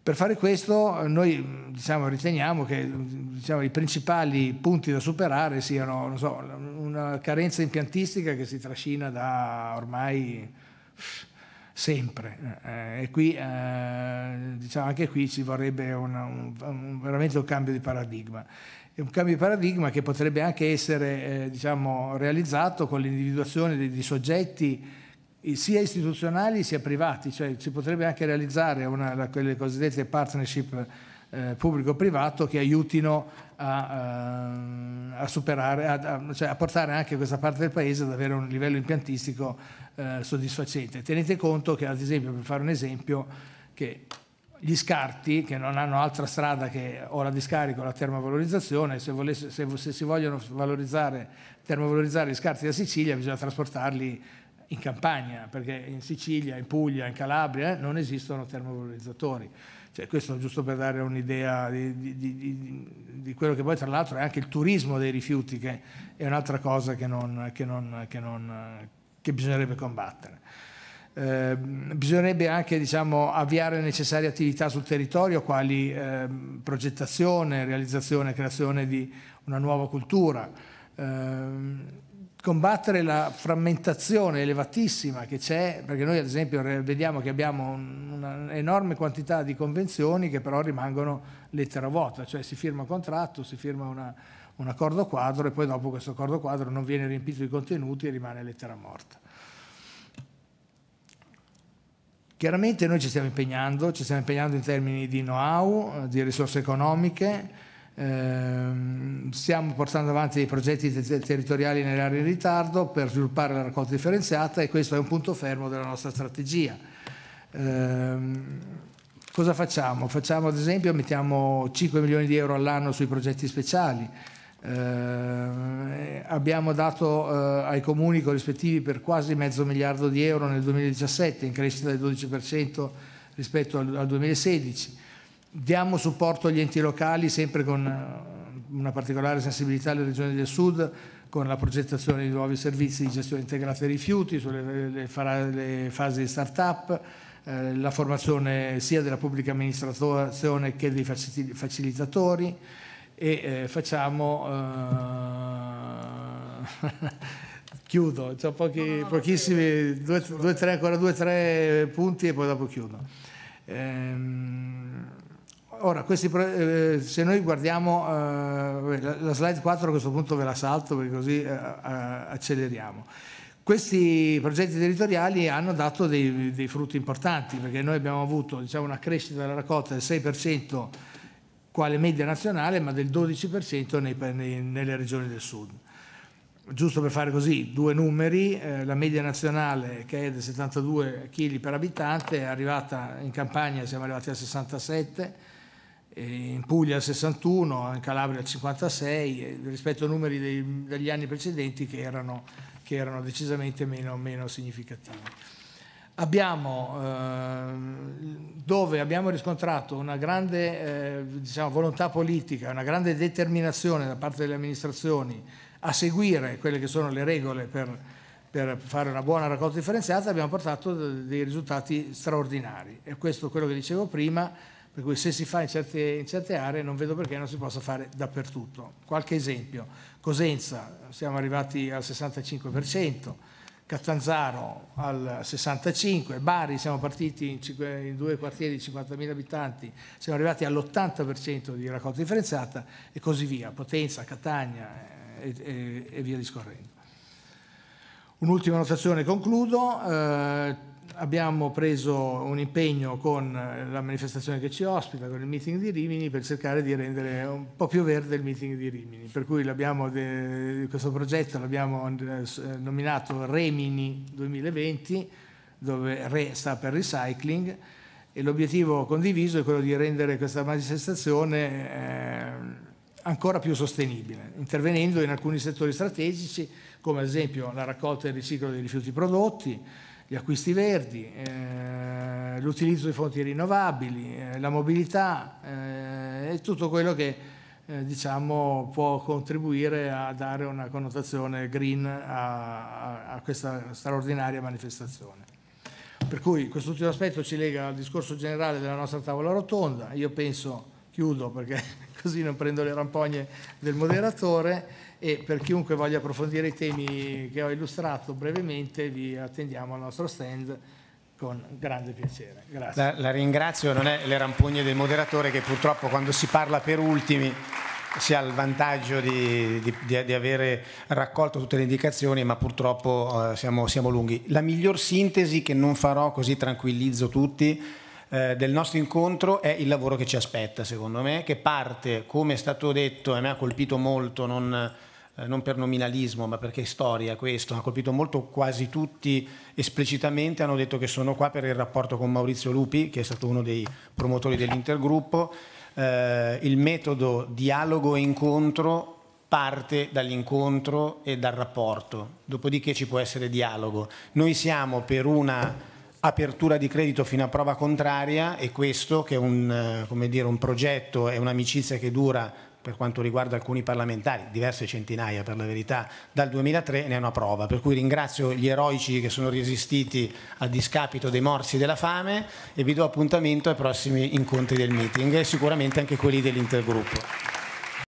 Per fare questo noi diciamo, riteniamo che diciamo, i principali punti da superare siano so, una carenza impiantistica che si trascina da ormai sempre. Eh, e qui, eh, diciamo, anche qui ci vorrebbe una, un, un, veramente un cambio di paradigma. E un cambio di paradigma che potrebbe anche essere eh, diciamo, realizzato con l'individuazione di, di soggetti sia istituzionali sia privati, cioè si potrebbe anche realizzare una, la, quelle cosiddette partnership eh, pubblico-privato che aiutino a, ehm, a superare, a, a, cioè a, portare anche questa parte del paese ad avere un livello impiantistico eh, soddisfacente. Tenete conto che, ad esempio, per fare un esempio, che gli scarti, che non hanno altra strada che o la discarica o la termovalorizzazione, se, volesse, se, se si vogliono termovalorizza, termovalorizzare gli scarti da Sicilia bisogna trasportarli in Campania, perché in Sicilia, in Puglia, in Calabria eh, non esistono termovalorizzatori. Cioè, questo giusto per dare un'idea di, di, di, di, quello che poi tra l'altro è anche il turismo dei rifiuti, che è un'altra cosa che, non, che, non, che, non, che bisognerebbe combattere. Eh, bisognerebbe anche diciamo, avviare necessarie attività sul territorio, quali eh, progettazione, realizzazione, creazione di una nuova cultura. Eh, combattere la frammentazione elevatissima che c'è, perché noi ad esempio vediamo che abbiamo un'enorme quantità di convenzioni che però rimangono lettera vuota, cioè si firma un contratto, si firma una, un accordo quadro e poi dopo questo accordo quadro non viene riempito di contenuti e rimane lettera morta. Chiaramente noi ci stiamo impegnando, ci stiamo impegnando in termini di know-how, eh, di risorse economiche, Ehm, stiamo portando avanti dei progetti territoriali nelle aree in ritardo per sviluppare la raccolta differenziata e questo è un punto fermo della nostra strategia. Ehm, cosa facciamo? Facciamo ad esempio, mettiamo 5 milioni di euro all'anno sui progetti speciali. Eh, abbiamo dato eh, ai comuni corrispettivi per quasi mezzo miliardo di euro nel 2017, in crescita del 12% rispetto al, al 2016 diamo supporto agli enti locali sempre con eh, una particolare sensibilità alle regioni del sud con la progettazione di nuovi servizi di gestione integrata dei rifiuti, sulle le, le fasi di start-up, eh, la formazione sia della pubblica amministrazione che dei facilitatori e eh, facciamo... Eh, chiudo, ho pochi, no, no, no, pochissimi, due, due, tre, ancora due o tre punti e poi dopo chiudo. Ehm, Ora, questi, eh, se noi guardiamo eh, la slide 4 a questo punto ve la salto perché così eh, eh, acceleriamo. Questi progetti territoriali hanno dato dei, dei, frutti importanti perché noi abbiamo avuto diciamo, una crescita della raccolta del 6% quale media nazionale ma del 12% nei, nei, nelle regioni del sud. Giusto per fare così due numeri, eh, la media nazionale che è del 72 kg per abitante è arrivata in campagna, siamo arrivati a 67 kg eh, in Puglia al 61, in Calabria al 56, eh, rispetto a numeri dei, degli anni precedenti che erano, che erano decisamente meno, meno, significativi. Abbiamo, eh, dove abbiamo riscontrato una grande diciamo, volontà politica, una grande determinazione da parte delle amministrazioni a seguire quelle che sono le regole per, per fare una buona raccolta differenziata, abbiamo portato dei risultati straordinari. E questo è quello che dicevo prima, per cui se si fa in certe, in certe aree non vedo perché non si possa fare dappertutto. Qualche esempio, Cosenza siamo arrivati al 65%, Catanzaro al 65, Bari siamo partiti in, cinque, in due quartieri di 50.000 abitanti, siamo arrivati all'80% di raccolta differenziata e così via, Potenza, Catania e, e, e via discorrendo. Un'ultima notazione, concludo. Eh, abbiamo preso un impegno con eh, la manifestazione che ci ospita, con il meeting di Rimini, per cercare di rendere un po' più verde il meeting di Rimini. Per cui questo progetto l'abbiamo eh, eh, nominato Remini 2020, dove Re sta per recycling, e l'obiettivo condiviso è quello di rendere questa manifestazione eh, ancora più sostenibile, intervenendo in alcuni settori strategici, come ad esempio la raccolta e il riciclo dei rifiuti prodotti, gli acquisti verdi, eh, l'utilizzo di fonti rinnovabili, eh, la mobilità eh, e tutto quello che eh, diciamo, può contribuire a dare una connotazione green a, a questa straordinaria manifestazione. Per cui questo ultimo aspetto ci lega al discorso generale della nostra tavola rotonda. Io penso, chiudo perché così non prendo le rampogne del moderatore, e per chiunque voglia approfondire i temi che ho illustrato brevemente vi attendiamo al nostro stand con grande piacere. Grazie.
La, la ringrazio, non è le rampogne del moderatore che purtroppo quando si parla per ultimi si ha il vantaggio di, di, di, di avere raccolto tutte le indicazioni, ma purtroppo eh, siamo, siamo lunghi. La miglior sintesi che non farò così tranquillizzo tutti eh, del nostro incontro è il lavoro che ci aspetta, secondo me, che parte, come è stato detto, e mi ha colpito molto, non, eh, non per nominalismo, ma perché è storia questo, ha colpito molto quasi tutti esplicitamente, hanno detto che sono qua per il rapporto con Maurizio Lupi, che è stato uno dei promotori dell'intergruppo. Eh, il metodo dialogo e incontro parte dall'incontro e dal rapporto, dopodiché ci può essere dialogo. Noi siamo per una apertura di credito fino a prova contraria e questo che è un, eh, dire, un progetto, è un'amicizia che dura per quanto riguarda alcuni parlamentari, diverse centinaia per la verità, dal 2003 ne è una prova. Per cui ringrazio gli eroici che sono resistiti a discapito dei morsi della fame e vi do appuntamento ai prossimi incontri del meeting e sicuramente anche quelli dell'intergruppo.